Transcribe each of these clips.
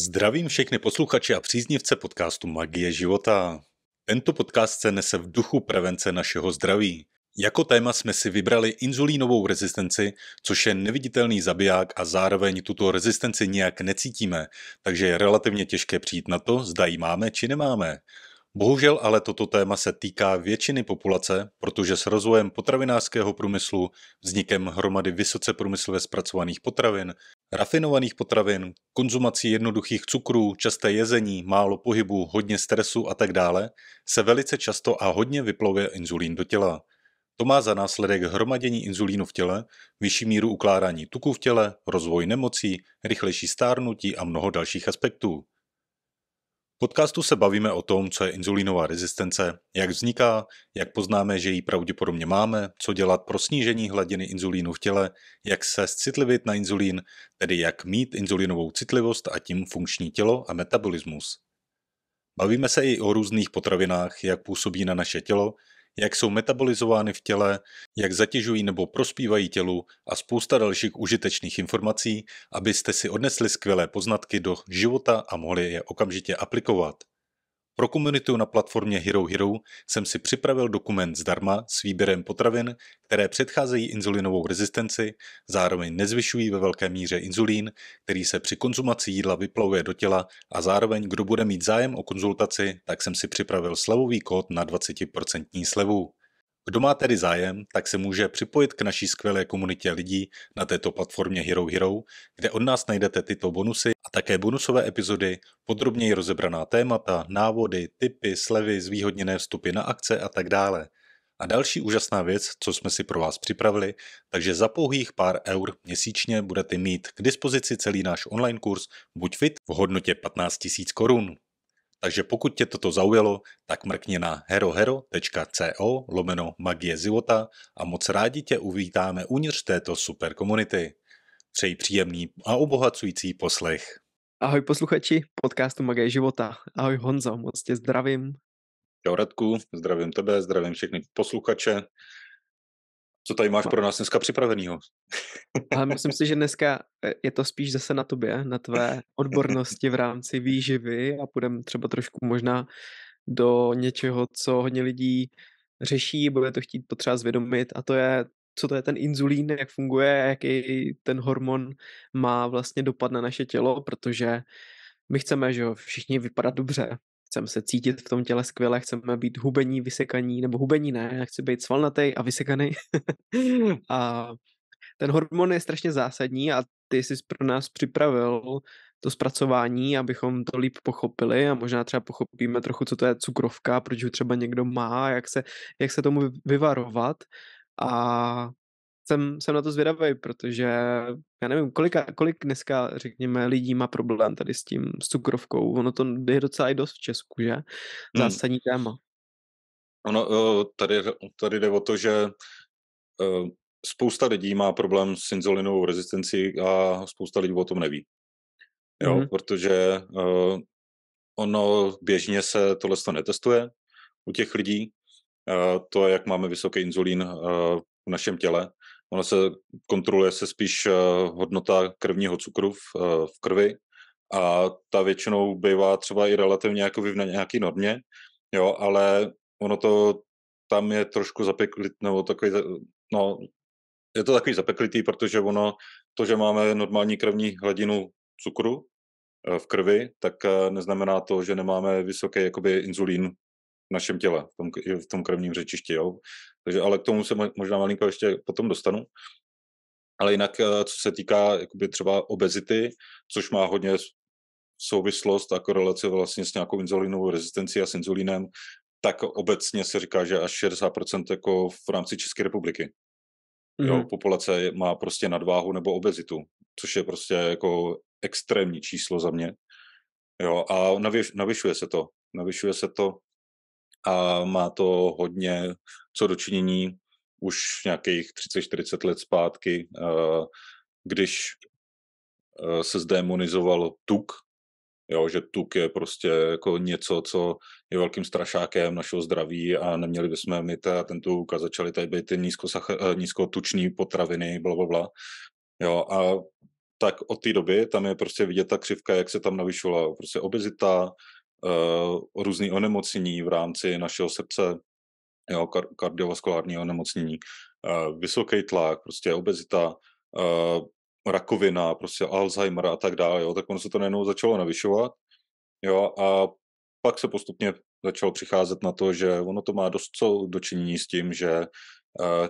Zdravím všechny posluchače a příznivce podcastu Magie života. Tento podcast se nese v duchu prevence našeho zdraví. Jako téma jsme si vybrali inzulínovou rezistenci, což je neviditelný zabiják a zároveň tuto rezistenci nijak necítíme, takže je relativně těžké přijít na to, zda ji máme či nemáme. Bohužel ale toto téma se týká většiny populace, protože s rozvojem potravinářského průmyslu, vznikem hromady vysoce průmyslově zpracovaných potravin, rafinovaných potravin, konzumací jednoduchých cukrů, časté jezení, málo pohybu, hodně stresu a tak dále, se velice často a hodně vyplouje inzulín do těla. To má za následek hromadění inzulínu v těle, vyšší míru ukládání tuků v těle, rozvoj nemocí, rychlejší stárnutí a mnoho dalších aspektů podcastu se bavíme o tom, co je inzulínová rezistence, jak vzniká, jak poznáme, že ji pravděpodobně máme, co dělat pro snížení hladiny inzulínu v těle, jak se citlivit na inzulín, tedy jak mít inzulínovou citlivost a tím funkční tělo a metabolismus. Bavíme se i o různých potravinách, jak působí na naše tělo, jak jsou metabolizovány v těle, jak zatěžují nebo prospívají tělu a spousta dalších užitečných informací, abyste si odnesli skvělé poznatky do života a mohli je okamžitě aplikovat. Pro komunitu na platformě Hero Hero jsem si připravil dokument zdarma s výběrem potravin, které předcházejí inzulinovou rezistenci, zároveň nezvyšují ve velké míře inzulín, který se při konzumaci jídla vyplavuje do těla a zároveň, kdo bude mít zájem o konzultaci, tak jsem si připravil slevový kód na 20% slevu. Kdo má tedy zájem, tak se může připojit k naší skvělé komunitě lidí na této platformě Hero Hero, kde od nás najdete tyto bonusy a také bonusové epizody, podrobněji rozebraná témata, návody, typy, slevy, zvýhodněné vstupy na akce a tak dále. A další úžasná věc, co jsme si pro vás připravili, takže za pouhých pár eur měsíčně budete mít k dispozici celý náš online kurz Buď fit v hodnotě 15 000 korun. Takže pokud tě toto zaujalo, tak mrkni na herohero.co lomeno magie života a moc rádi tě uvítáme uvnitř této super komunity. Přeji příjemný a obohacující poslech. Ahoj posluchači podcastu Magie života. Ahoj Honzo, moc tě zdravím. Čau Radku, zdravím tebe, zdravím všechny posluchače. Co tady máš pro nás dneska připraveného? Ale myslím si, že dneska eh, je to spíš zase na tobě, na tvé odbornosti v rámci výživy a půjdeme třeba trošku možná do něčeho, co hodně lidí řeší, bude to chtít potřeba zvědomit a to je co to je ten inzulín, jak funguje, jaký ten hormon má vlastně dopad na naše tělo, protože my chceme, že jo, všichni vypadat dobře, chceme se cítit v tom těle skvěle, chceme být hubení, vysekaní, nebo hubení ne, já chci být svalnatý a vysekaný. a ten hormon je strašně zásadní a ty jsi pro nás připravil to zpracování, abychom to líp pochopili a možná třeba pochopíme trochu, co to je cukrovka, proč ho třeba někdo má, jak se, jak se tomu vyvarovat a jsem, jsem na to zvědavý, protože já nevím, kolika, kolik dneska, řekněme, lidí má problém tady s tím, s cukrovkou. Ono to je docela i dost v Česku, že? Hmm. Zásadní hmm. téma. Ono, eh, tady, tady jde o to, že eh, spousta lidí má problém s inzulinovou rezistencí a spousta lidí o tom neví. Jo, hmm. protože eh, ono běžně se tohle netestuje u těch lidí. to, jak máme vysoký inzulín v našem těle, Ono se kontroluje se spíš eh, hodnota krevního cukru v, eh, v krvi a ta většinou bývá třeba i relativně jako v nějaký normě, jo, ale ono to tam je trošku zapeklit, nebo takový, no, je to takový zapeklitý, protože ono, to, že máme normální krevní hladinu cukru eh, v krvi, tak neznamená to, že nemáme vysoký jakoby inzulín v našem těle, v tom, v tom krevním řečišti. Jo? Takže, ale k tomu se možná malinko ještě potom dostanu. Ale jinak, eh, co se týká jakoby třeba obezity, což má hodně souvislost a korelace vlastně s nějakou inzulinovou rezistencí a s inzulínem, tak obecně se říká, že až 60% jako v rámci České republiky. Mm. Jo, mhm. populace má prostě nadváhu nebo obezitu, což je prostě jako extrémní číslo za mě. Jo, a navyš, navyšuje se to. Navyšuje se to a má to hodně co dočinění už nějakých 30-40 let zpátky, když e, se zdemonizoval tuk, jo, že tuk je prostě jako něco, co je velkým strašákem našeho zdraví a neměli bychom mít ten tuk a začaly tady být ty nízkosach- e, nízkotuční potraviny, bla, bla, bla. Jo, a tak od té doby tam je prostě vidět ta křivka, jak se tam navyšovala prostě obezita, Eh, různý onemocnění v rámci našeho srdce, jo, kar- kardiovaskulární onemocnění, eh, vysoký tlak, prostě obezita, eh, rakovina, prostě Alzheimer a tak dále, jo, tak ono se to najednou začalo navyšovat, jo, a pak se postupně začalo přicházet na to, že ono to má dost co dočinění s tím, že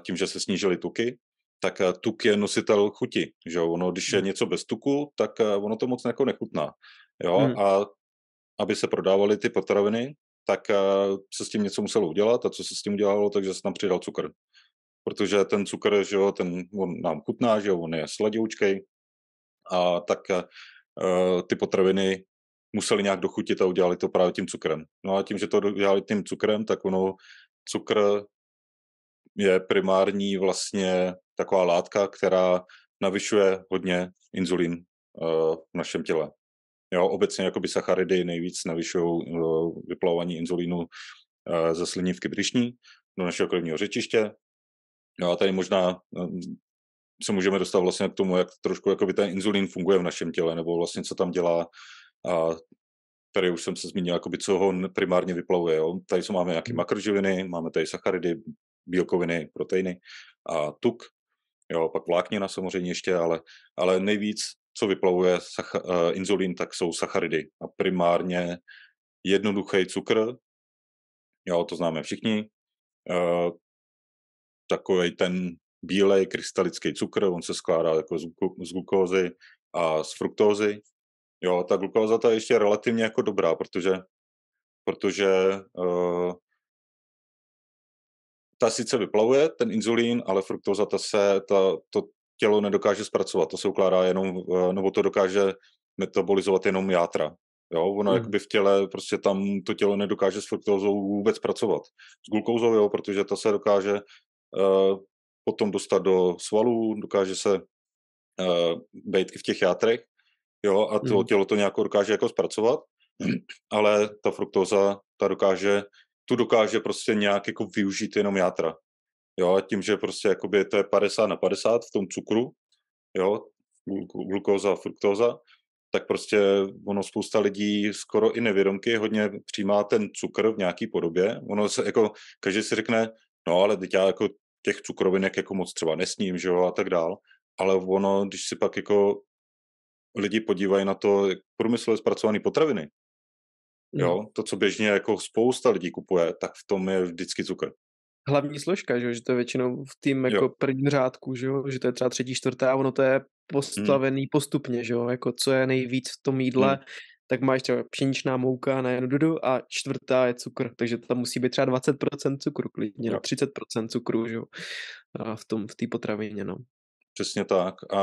tím, že se snížily tuky, tak tuk je nositel chuti. Že ono, když je hmm. něco bez tuku, tak ono to moc jako nechutná. Jo? Hmm. A aby se prodávaly ty potraviny, tak eh, se s tím něco muselo udělat a co se s tím udělalo, takže se tam přidal cukr. Protože ten cukr, že jo, ten on nám kutná, že jo, on je sladěvčkej a tak uh, ty potraviny museli nějak dochutit a udělali to právě tím cukrem. No a tím, že to udělali tím cukrem, tak ono cukr je primární vlastně taková látka, která navyšuje hodně inzulín uh, v našem těle. Jo, obecně jakoby sacharidy nejvíc navyšují eh, vyplavování inzulínu eh, ze slinivky břišní do našeho krvního řečiště. No a tady možná ehm, se můžeme dostat vlastně k tomu, jak trošku jakoby ten inzulín funguje v našem těle, nebo vlastně co tam dělá. A tady už jsem se zmínil, jakoby, co ho primárně vyplavuje. Jo? Tady jsou máme nějaké makroživiny, máme tady sacharidy, bílkoviny, proteiny a tuk. Jo, pak vláknina samozřejmě ještě, ale, ale nejvíc co vyplavuje sach, eh, inzulín, tak jsou sacharidy. A primárně jednoduchý cukr, jo, to známe všichni, eh, takový ten bílej krystalický cukr, on se skládá jako z, z glukózy a z fruktózy. Jo, ta glukóza ta je ještě relativně jako dobrá, protože, protože uh, ta sice vyplavuje ten inzulín, ale fruktóza ta se, ta, to, tělo nedokáže zpracovat. To se ukládá jenom, eh, nebo to dokáže metabolizovat jenom játra. Jo, ono hmm. jakby v těle, prostě tam to tělo nedokáže s fruktózou vůbec pracovat. S glukózou, jo, protože ta se dokáže e, potom dostat do svalů, dokáže se e, eh, být v těch játrech, jo, a to hmm. tělo to nějak dokáže jako zpracovat, ale ta fruktóza, ta dokáže, tu dokáže prostě nějak jako využít jenom játra. Jo, tím, že prostě jakoby to je 50 na 50 v tom cukru, jo, glukóza, fruktóza, tak prostě ono spousta lidí skoro i nevědomky hodně přijímá ten cukr v nějaký podobě. Ono se jako, každý si řekne, no ale teď já jako těch cukrovinek jako moc třeba nesním, že jo, a tak dál. Ale ono, když si pak jako lidi podívají na to, jak průmyslově zpracované potraviny, jo, mm. to, co běžně jako spousta lidí kupuje, tak v tom je vždycky cukr hlavní složka, že, že to je většinou v tým jako jo. prvním řádku, že, že to je třeba třetí, čtvrtá, a ono to je hmm. postavený hmm. postupně, že jako co je nejvíc v tom jídle, hmm. tak máš třeba pšeničná mouka na jednu dudu a čtvrtá je cukr, takže tam musí být třeba 20% cukru klidně, 30% cukru, že a v tom, v potravině, no. Přesně tak a,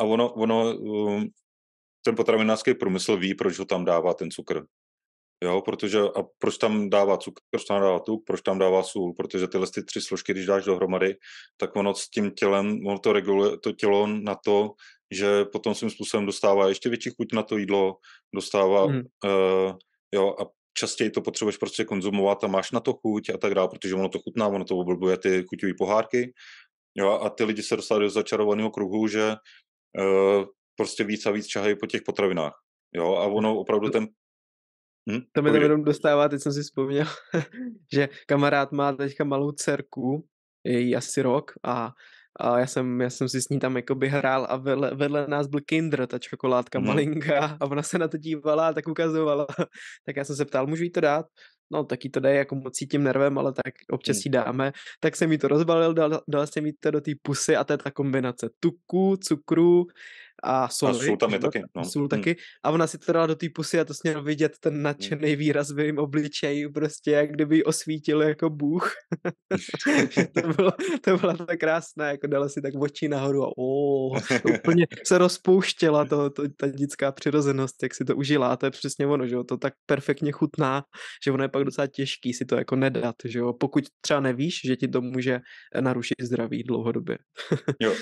a ono, ono, um, ten potravinářský průmysl ví, proč ho tam dává ten cukr. Jo, protože a proč tam dává cukr, proč tam dává tuk, proč tam dává sůl, protože tyhle ty tři složky, když dáš dohromady, tak ono s tím tělem, ono to reguluje to tělo na to, že potom svým způsobem dostává ještě větší chuť na to jídlo, dostává, mm. uh, jo, a častěji to potřebuješ prostě konzumovat a máš na to chuť a tak dále, protože ono to chutná, ono to oblbuje ty chuťové pohárky, jo, a ty lidi se dostávají do začarovaného kruhu, že uh, prostě víc a víc čahají po těch potravinách, jo, a ono opravdu ten Hmm? To mi tam jenom dostává, teď jsem si vzpomněl, že kamarád má teďka malou dcerku, je jí asi rok a a já jsem, já jsem si s ní tam jakoby hrál a vedle, vedle nás byl kinder, ta čokoládka hmm. No. malinka a ona se na to dívala a tak ukazovala. tak já jsem se ptal, můžu jí to dát? No, taky to dej, jako moc tím nervem, ale tak občas hmm. jí dáme. Tak jsem jí to rozbalil, dal, dal jsem jí to do té pusy a to je ta kombinace tuku, cukru a Sony. A Sůl tam je taky. No. Sůl hmm. taky. Hmm. A ona si to dala do té pusy a to směl vidět ten nadšený hmm. výraz v jejím obličeji, prostě jak kdyby ji osvítil jako bůh. to, bylo, to bylo tak krásné, jako dala si tak oči nahoru a o, úplně se rozpouštěla to, to, ta dětská přirozenost, jak si to užila a to je přesně ono, že jo, to tak perfektně chutná, že ono je pak docela těžký si to jako nedat, že jo, pokud třeba nevíš, že ti to může narušit zdraví dlouhodobě. jo,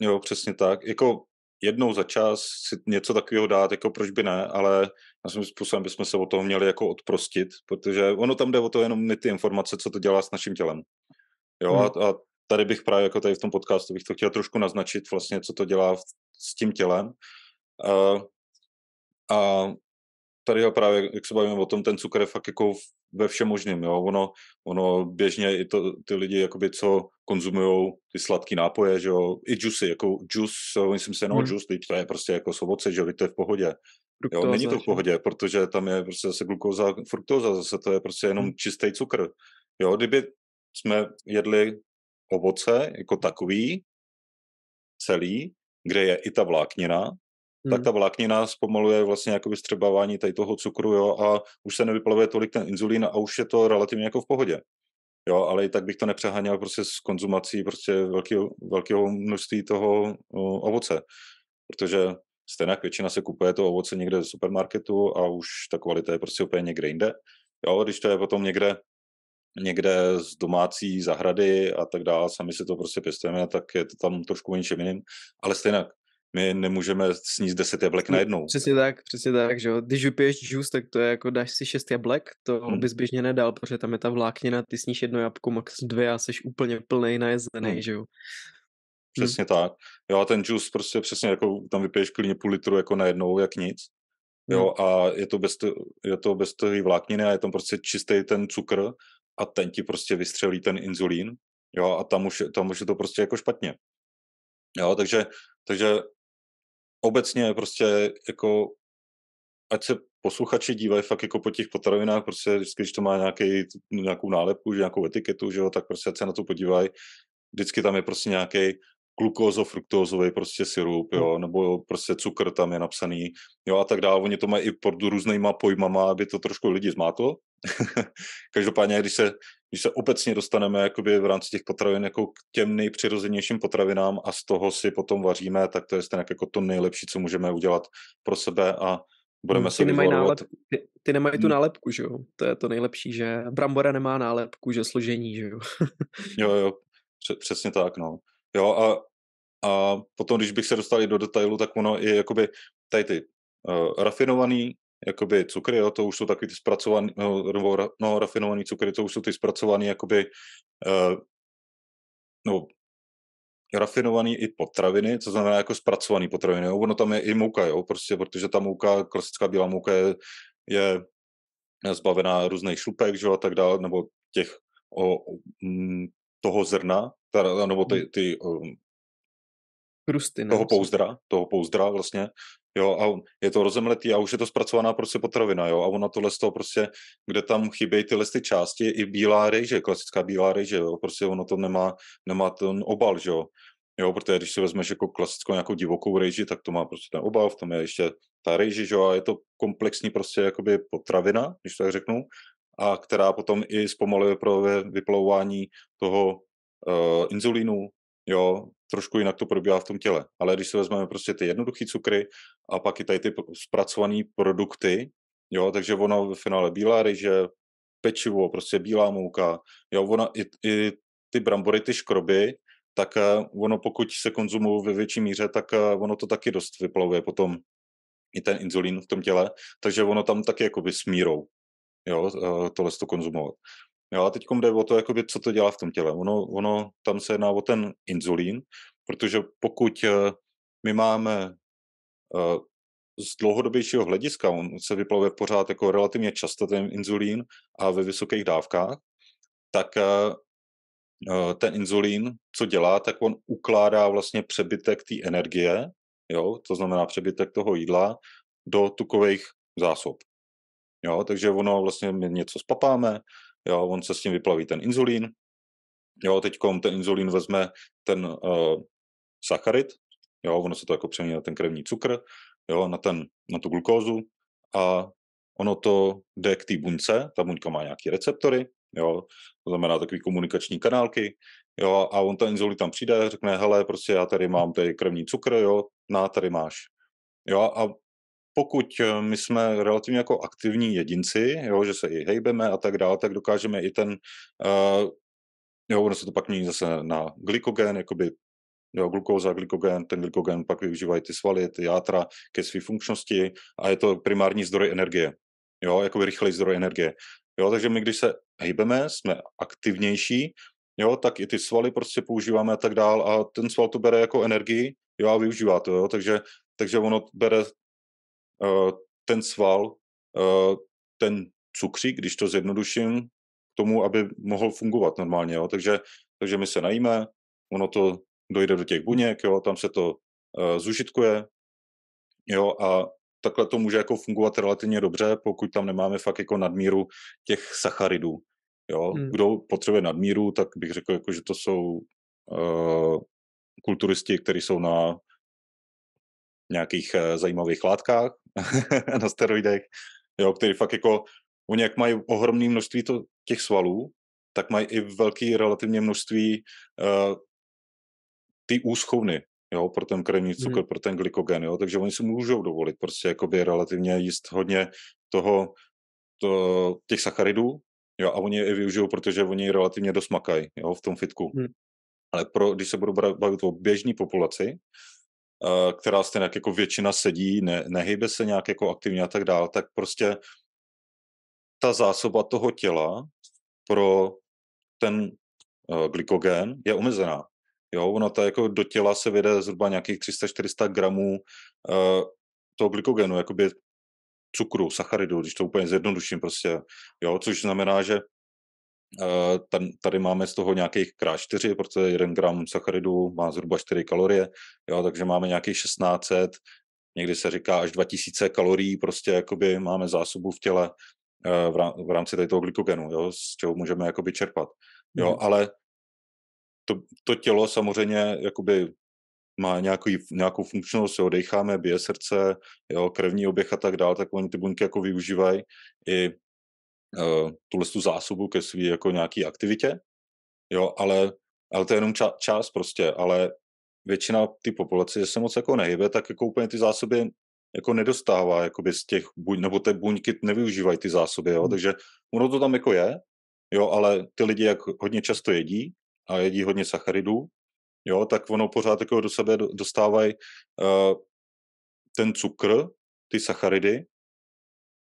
jo, přesně tak. Jako jednou za čas si něco takového dát, jako proč by ne, ale na svým způsobem bychom se o toho měli jako odprostit, protože ono tam jde o to jenom ty informace, co to dělá s naším tělem. Jo, hmm. a, a tady bych právě jako tady v tom podcastu bych to chtěl trošku naznačit vlastně, co to dělá v, s tím tělem. Uh, a tady a právě, jak se bavíme o tom, ten cukr je fakt jako ve všem možném, jo. Ono, ono běžně i to, ty lidi, jakoby, co konzumují ty sladké nápoje, že jo, i juicy, jako juice, oni si se no hmm. džus, to je prostě jako ovoce, že jo, to je v pohodě. Fruktóza, jo, není to v pohodě, že? protože tam je prostě zase glukóza, fruktóza, zase to je prostě jenom hmm. čistý cukr. Jo, kdyby jsme jedli ovoce jako takový, celý, kde je i ta vláknina, hmm. tak ta vláknina zpomaluje vlastně jakoby střebávání tady toho cukru, jo, a už se nevyplavuje tolik ten inzulín a už je to relativně jako v pohodě. Jo, ale i tak bych to nepřeháněl prostě s konzumací prostě velkého, velkého množství toho o, ovoce, protože stejně jak většina se kupuje to ovoce někde ze supermarketu a už ta kvalita je prostě úplně někde jinde. Jo, když to je potom někde někde z domácí zahrady a tak dále, sami si to prostě pěstujeme, tak je to tam trošku o ničem jiným, ale stejně my nemůžeme sníst 10 jablek no, najednou. Přesně tak, přesně tak, že jo. Když vypiješ džus, tak to je jako dáš si 6 jablek, to hmm. bys běžně nedal, protože tam je ta vláknina, ty sníš jedno jablko, max dvě a jsi úplně plnej, najezdený, hmm. že jo. Hm. Přesně hmm. tak. Jo a ten džus prostě přesně jako tam vypiješ klidně půl litru jako najednou, jak nic. Jo, hmm. a je to bez, to je to bez toho vlákniny a je tam prostě čistý ten cukr a ten ti prostě vystřelí ten inzulín, jo, a tam už, tam už je to prostě jako špatně. Jo, takže, takže obecně prostě jako ať se posluchači dívají fakt jako po těch potravinách, prostě vždycky, když to má nějaký, nějakou nálepku, že nějakou etiketu, že jo, tak prostě ať se na to podívají. Vždycky tam je prostě nějaký glukózo-fruktózový prostě sirup, jo, mm. nebo jo, prostě cukr tam je napsaný, jo, a tak dále. Oni to mají i pod různýma pojmama, aby to trošku lidi zmátlo. Každopádně, když se když se obecně dostaneme jakoby v rámci těch potravin jako k těm nejpřirozenějším potravinám a z toho si potom vaříme, tak to je stejně jako to nejlepší, co můžeme udělat pro sebe a budeme hmm, ty se nemají nálep, ty, ty nemají tu hmm. nálepku, že jo? To je to nejlepší, že brambora nemá nálepku, že složení, že jo? jo, jo, přesně tak, no. Jo a, a potom, když bych se dostal i do detailu, tak ono i jakoby tady ty uh, rafinovaný jakoby cukry, jo, to už jsou takový ty zpracovaný, no, no rafinovaný cukry, to už jsou ty zpracovaný, jakoby, uh, no, rafinovaný i potraviny, co znamená jako zpracovaný potraviny, jo, ono tam je i mouka, jo, prostě, protože ta mouka, klasická bílá mouka je, je zbavená různých šlupek, že jo, a tak dále, nebo těch o, m, mm, toho zrna, teda, nebo ty, hmm. ty o, eh, krusty, toho pouzdra, toho pouzdra vlastně, Jo, a je to rozemletý a už je to zpracovaná prostě potravina, jo, a ona tohle z toho prostě, kde tam chybějí ty listy části, i bílá rejže, klasická bílá rejže, jo, prostě ono to nemá, nemá ten obal, že jo, jo, protože když si vezmeš jako klasickou nějakou divokou rejži, tak to má prostě ten obal, v tom je ještě ta rejži, jo, a je to komplexní prostě jakoby potravina, když to tak řeknu, a která potom i zpomaluje pro vyplouvání toho uh, inzulínu, jo, trošku jinak to probíhá v tom těle. Ale když si vezmeme prostě ty jednoduché cukry a pak i tady ty zpracované produkty, jo, takže ono v finále bílá ryže, pečivo, prostě bílá mouka, jo, ona i, i ty brambory, ty škroby, tak eh, ono pokud se konzumují ve větší míře, tak eh, ono to taky dost vyplavuje potom i ten inzulín v tom těle, takže ono tam taky jakoby smírou, jo, eh, tohle to konzumovat. Jo, a teď jde o to, jakoby, co to dělá v tom těle. Ono, ono, tam se jedná o ten inzulín, protože pokud eh, my máme eh, z dlouhodobějšího hlediska, on se vyplavuje pořád jako relativně často ten inzulín a ve vysokých dávkách, tak eh, ten inzulín, co dělá, tak on ukládá vlastně přebytek té energie, jo, to znamená přebytek toho jídla, do tukových zásob. Jo, takže ono vlastně my něco spapáme, jo, on se s tím vyplaví ten inzulín, jo, teď ten inzulín vezme ten uh, sacharid, jo, ono se to jako přemění na ten krevní cukr, jo, na, ten, na tu glukózu a ono to jde k té buňce, ta buňka má nějaké receptory, jo, to znamená takový komunikační kanálky, jo, a on ten inzulín tam přijde, řekne, hele, prostě já tady mám hm. tady krevní cukr, jo, na, tady máš, jo, a pokud eh, my jsme relativně jako aktivní jedinci, jo, že se i hejbeme a tak dále, tak dokážeme i ten, uh, jo, ono se to pak mění zase na glykogen, jakoby jo, glukóza, glykogen, ten glykogen pak využívají ty svaly, ty játra ke své funkčnosti a je to primární zdroj energie, jo, jakoby rychlej zdroj energie. Jo, takže my, když se hýbeme, jsme aktivnější, jo, tak i ty svaly prostě používáme a tak dál a ten sval to bere jako energii, jo, a využívá to, jo, takže, takže ono bere Eh, ten sval, eh, ten cukřík, když to zjednoduším, k tomu, aby mohl fungovat normálně. Jo. Takže, takže my se najíme, ono to dojde do těch buněk, jo, tam se to eh, zužitkuje jo, a takhle to může jako fungovat relativně dobře, pokud tam nemáme fakt jako nadmíru těch sacharidů. Jo. Hmm. Kdo potřebuje nadmíru, tak bych řekl, jako, že to jsou uh, kulturisti, kteří jsou na nějakých zajímavých látkách, na steroidech, jo, který fakt jako, oni jak mají ohromné množství to, těch svalů, tak mají i velký relativně množství uh, ty úschovny, jo, pro ten krevní hmm. cukr, hmm. pro ten glykogen, jo, takže oni si můžou dovolit prostě jakoby relativně jíst hodně toho, to, těch sacharidů, jo, a oni je využijou, protože oni relativně dosmakají, jo, v tom fitku. Hmm. Ale pro, když se budu bavit o běžné populaci, Eh, která stejně jako většina sedí, ne, nehybe se nějak jako aktivně a tak dále, tak prostě ta zásoba toho těla pro ten eh, glykogen je omezená. Jo, ono ta jako do těla se vede zhruba nějakých 300-400 gramů uh, toho glykogenu, jakoby cukru, sacharidu. když to úplně zjednoduším prostě, jo, což znamená, že Eh, tady máme z toho nějakých krát 4, protože 1 gram sacharidu má zhruba 4 kalorie, jo, takže máme nějakých 1600, někdy se říká až 2000 kalorií, prostě jakoby máme zásobu v těle eh, v rámci tady toho glykogenu, jo, z čeho můžeme jakoby čerpat. Jo, mm. ale to, to tělo samozřejmě jakoby má nějaký nějakou funkčnost, jo, dejcháme, bije srdce, jo, krevní oběh a tak dále, tak oni ty buňky jako využívají i Eh, tuhle tu zásobu ke své jako nějaký aktivitě, jo, ale, ale to je jenom ča, čas prostě, ale většina ty populace, že se moc jako nehybe, tak jako úplně ty zásoby jako nedostává jako z těch buň, nebo ty buňky nevyužívají ty zásoby, jo, hmm. takže ono to tam jako je, jo, ale ty lidi jak hodně často jedí a jedí hodně sacharidů, jo, tak ono pořád jako do sebe dostávají uh, ten cukr, ty sacharidy,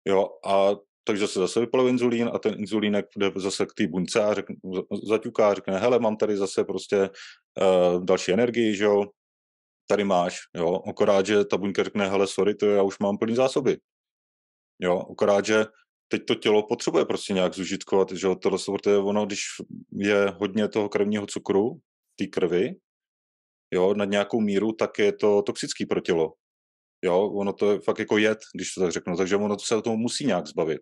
jo, a takže se zase vypalil inzulín a ten inzulínek jde zase k té buňce a řekne, zaťuká a řekne, hele, mám tady zase prostě uh, další energii, že jo, tady máš, jo, akorát, že ta buňka řekne, hele, sorry, to já už mám plný zásoby, jo, akorát, že teď to tělo potřebuje prostě nějak zužitkovat, že jo, tohle je ono, když je hodně toho krevního cukru, té krvi, jo, na nějakou míru, tak je to toxický pro tělo. Jo, ono to je fakt jako jed, když to tak řeknu, takže ono to se o tom musí nějak zbavit.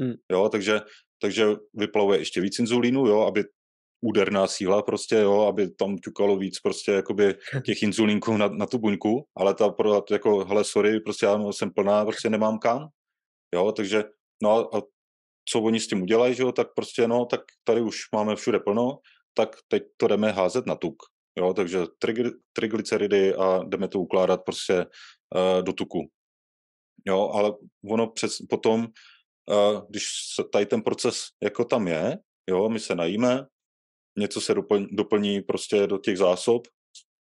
Hmm. Jo, takže, takže vyplavuje ještě víc inzulínu, jo, aby úderná síla prostě, jo, aby tam ťukalo víc prostě jakoby těch inzulínků na, na tu buňku, ale ta pro, jako, hele, sorry, prostě já jsem plná, prostě nemám kam, jo, takže, no a, a co oni s tím udělají, že jo, tak prostě, no, tak tady už máme všude plno, tak teď to jdeme házet na tuk, jo, takže triglyceridy a jdeme to ukládat prostě Eh, do tuku. Jo, ale ono přes, potom, eh, když tady ten proces jako tam je, jo, my se najíme, něco se doplní, doplní prostě do těch zásob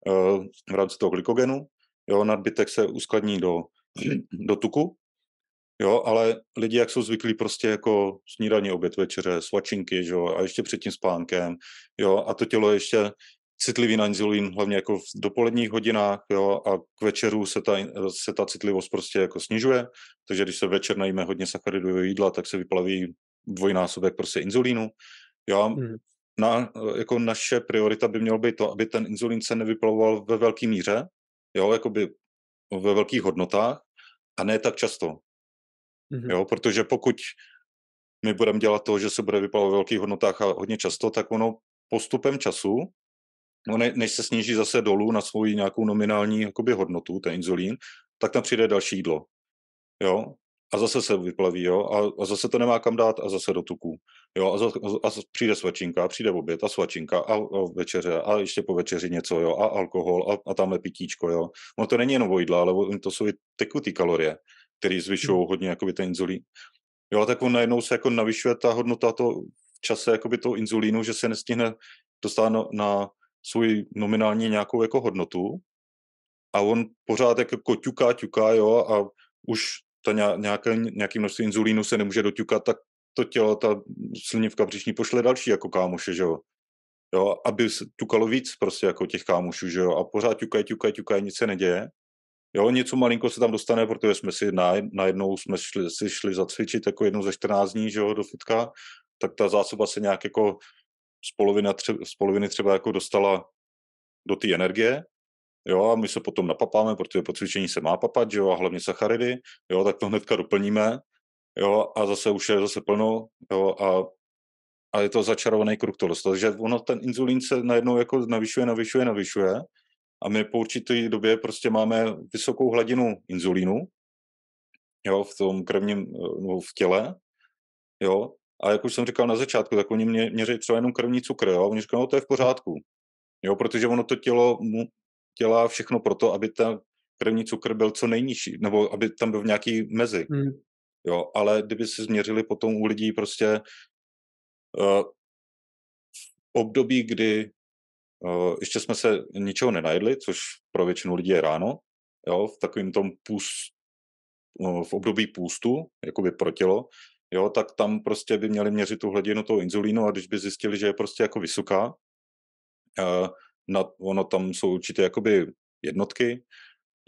eh, v rámci toho glykogenu, jo, nadbytek se uskladní do, do tuku, jo, ale lidi, jak jsou zvyklí prostě jako snídaní, oběd, večeře, svačinky, jo, a ještě před tím spánkem, jo, a to tělo ještě citlivý na inzulín, hlavně jako v dopoledních hodinách, jo, a k večeru se ta, se ta citlivost prostě jako snižuje, takže když se večer najíme hodně sacharidového jídla, tak se vyplaví dvojnásobek prostě inzulínu, jo, Mm. na, jako naše priorita by mělo být to, aby ten inzulín se nevyplavoval ve velké míře, jo, jakoby ve velkých hodnotách a ne tak často, Mm. jo, protože pokud my budeme dělat to, že se bude vyplavovat ve velkých hodnotách a hodně často, tak ono postupem času no ne, než se sníží zase dolů na svou nějakou nominální jakoby, hodnotu, ten inzulín, tak tam přijde další jídlo. Jo? A zase se vyplaví, jo? A, a zase to nemá kam dát a zase do tuku. Jo? A, a, a přijde svačinka, a přijde oběd a svačinka a, a večeře a ještě po večeři něco, jo? A alkohol a, a tamhle pitíčko, jo? No to není jenom o jídla, ale to jsou i tekuté kalorie, které zvyšují hmm. hodně jakoby, ten inzulín. Jo, tak on najednou se jako navyšuje ta hodnota to v čase jakoby toho inzulínu, že se nestihne dostat na, na svůj nominální nějakou jako hodnotu a on pořád jako ťuká, ťuká, jo, a už ta nějaké, nějaký množství inzulínu se nemůže doťukat, tak to tělo, ta slinivka břišní pošle další jako kámoše, že jo. Jo, aby se ťukalo víc prostě jako těch kámošů, že jo, a pořád ťukají, ťukají, ťukají, nic se neděje. Jo, něco malinko se tam dostane, protože jsme si na, najednou jsme šli, si šli zacvičit jako jednou ze 14 dní, že jo, do fitka, tak ta zásoba se nějak jako z poloviny, z poloviny třeba jako dostala do té energie, jo, a my se potom napapáme, protože po cvičení se má papat, jo, a hlavně sacharidy, jo, tak to hnedka doplníme, jo, a zase už je zase plno, jo, a, a je to začarovaný kruh to dostat. Takže ono, ten inzulín se najednou jako navyšuje, navyšuje, navyšuje a my po určité době prostě máme vysokou hladinu inzulínu, jo, v tom krevním, no, v těle, jo, a jak už jsem říkal na začátku, tak oni mě, měří třeba jenom krvní cukr, jo? Oni říkají, no to je v pořádku. Jo, protože ono to tělo mu dělá všechno pro to, aby ten krevní cukr byl co nejnižší, nebo aby tam byl v nějaký mezi. Mm. Jo, ale kdyby se změřili potom u lidí prostě uh, v období, kdy uh, ještě jsme se ničeho nenajedli, což pro většinu lidí je ráno, jo, v takovém tom půst, uh, v období půstu, jakoby pro tělo, jo, tak tam prostě by měli měřit tu hladinu toho inzulínu a když by zjistili, že je prostě jako vysoká, eh, na, ono tam jsou určitě jakoby jednotky,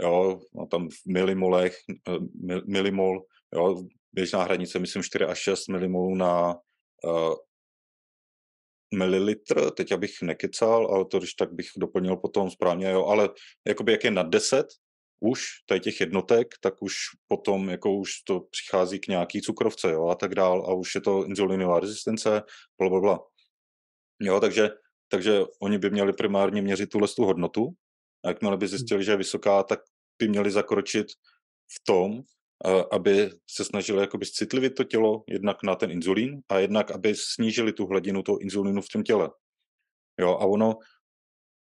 jo, no tam v milimolech, eh, mil, milimol, jo, běžná hranice, myslím 4 až 6 milimolů na uh, mililitr, teď abych nekecal, ale to když tak bych doplnil potom správně, jo, ale jakoby jak je na 10, už tady těch jednotek, tak už potom jako už to přichází k nějaký cukrovce jo, a tak dál a už je to inzulinová rezistence, bla, bla, bla. Jo, takže, takže oni by měli primárně měřit tuhle tu hodnotu a jakmile by hmm. zjistili, že je vysoká, tak by měli zakročit v tom, aby se snažili jakoby citlivit to tělo jednak na ten inzulín a jednak, aby snížili tu hladinu toho inzulínu v tom těle. Jo, a ono,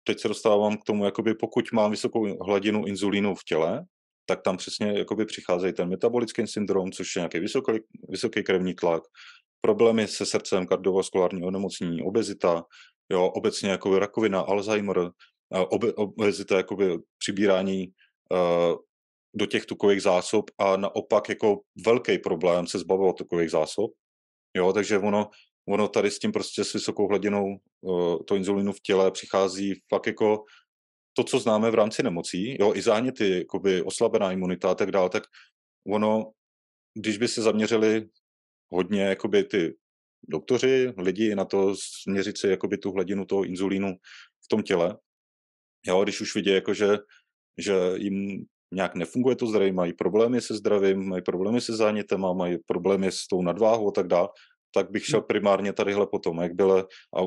teď se dostávám k tomu, jakoby pokud mám vysokou hladinu inzulínu v těle, tak tam přesně jakoby přicházejí ten metabolický syndrom, což je nějaký vysoký, vysoký krevní tlak, problémy se srdcem, kardiovaskulární onemocnění, obezita, jo, obecně jako rakovina, Alzheimer, obe, obezita, jakoby přibírání uh, do těch tukových zásob a naopak jako velký problém se zbavovat tukových zásob. Jo, takže ono ono tady s tím prostě s vysokou hladinou uh, to inzulinu v těle přichází fakt jako to, co známe v rámci nemocí, jo, i záněty, jakoby oslabená imunita a tak dále, tak ono, když by se zaměřili hodně jakoby ty doktoři, lidi na to změřit si jakoby tu hladinu toho inzulínu v tom těle, jo, když už vidí, jakože, že, že jim nějak nefunguje to zdraví, mají problémy se zdravím, mají problémy se zánětem, mají problémy s tou nadváhou a tak dále, tak bych šel hm. primárně tadyhle potom, jak byle a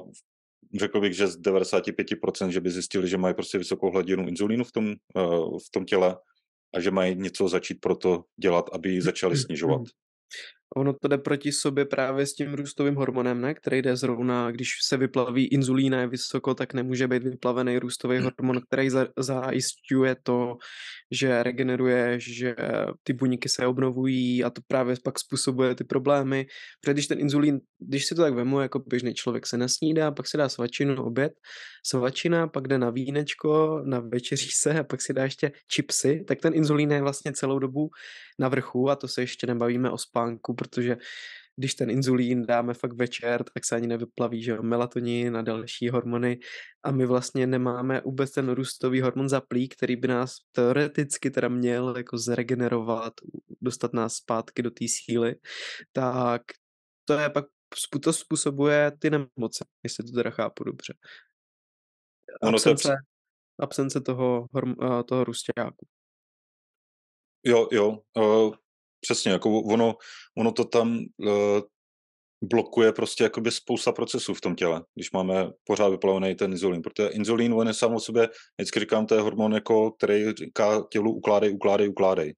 řekl bych, že z 95%, že by zjistili, že mají prostě vysokou hladinu inzulínu v tom, eh, v tom těle a že mají něco začít pro to dělat, aby ji začali hm, hm, snižovat. Ono to jde proti sobě právě s tím růstovým hormonem, ne? který jde zrovna, když se vyplaví inzulína je vysoko, tak nemůže být vyplavený růstový hormon, který zajišťuje to, že regeneruješ, že ty buňky se obnovují a to právě pak způsobuje ty problémy. Protože když ten inzulín, když si to tak vemu, jako běžný člověk se nasnídá, pak si dá svačinu oběd, svačina, pak jde na vínečko, na večeří se a pak si dá ještě chipsy, tak ten inzulín je vlastně celou dobu na vrchu a to se ještě nebavíme o spánku, protože když ten inzulín dáme fakt večer, tak se ani nevyplaví, že jo, melatonin a další hormony a my vlastně nemáme vůbec ten růstový hormon zaplý, který by nás teoreticky teda měl jako zregenerovat, dostat nás zpátky do té síly, tak to je pak to způsobuje ty nemoci, jestli to teda chápu dobře. Absence, absence toho, eh, toho růstějáku. Jo, jo. Eh, Přesně, jako ono, ono to tam uh, blokuje prostě jakoby spousta procesů v tom těle, když máme pořád vyplavený ten inzulín, protože inzulín, on je sám o sobě, vždycky říkám, to je hormon, jako, který říká tělu ukládej, ukládej, ukládej.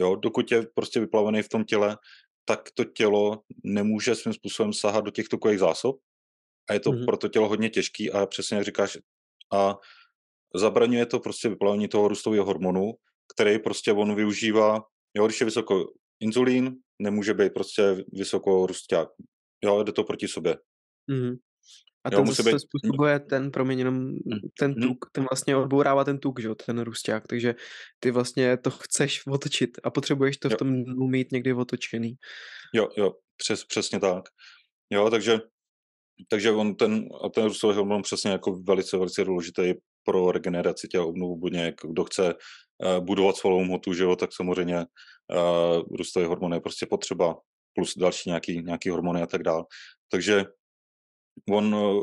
Jo, dokud je prostě vyplavený v tom těle, tak to tělo nemůže svým způsobem sahat do těch tukových zásob a je to mm-hmm. pro to tělo hodně těžký a přesně jak říkáš, a zabraňuje to prostě vyplavení toho růstového hormonu, který prostě on využívá Jo, když je vysoko inzulín, nemůže být prostě vysoko růsták. Jo, jde to proti sobě. Mm-hmm. A jo, to musí být... způsobuje ten, promiň, jenom mhm. ten mhm. tuk, mm-hmm. ten vlastně odbourává ten tuk, že jo, ten růsták, takže ty vlastně to chceš otočit a potřebuješ to jo. v tom dnu mít někdy otočený. Jo, jo, přes, přesně tak. Jo, takže takže on ten, a ten růstový hormon přesně jako velice, velice důležitý pro regeneraci těch obnovu buněk, kdo chce eh, budovat svalovou hmotu, že jo, tak samozřejmě eh, růstové hormony je prostě potřeba, plus další nějaký, nějaký hormony a tak dále. Takže on eh,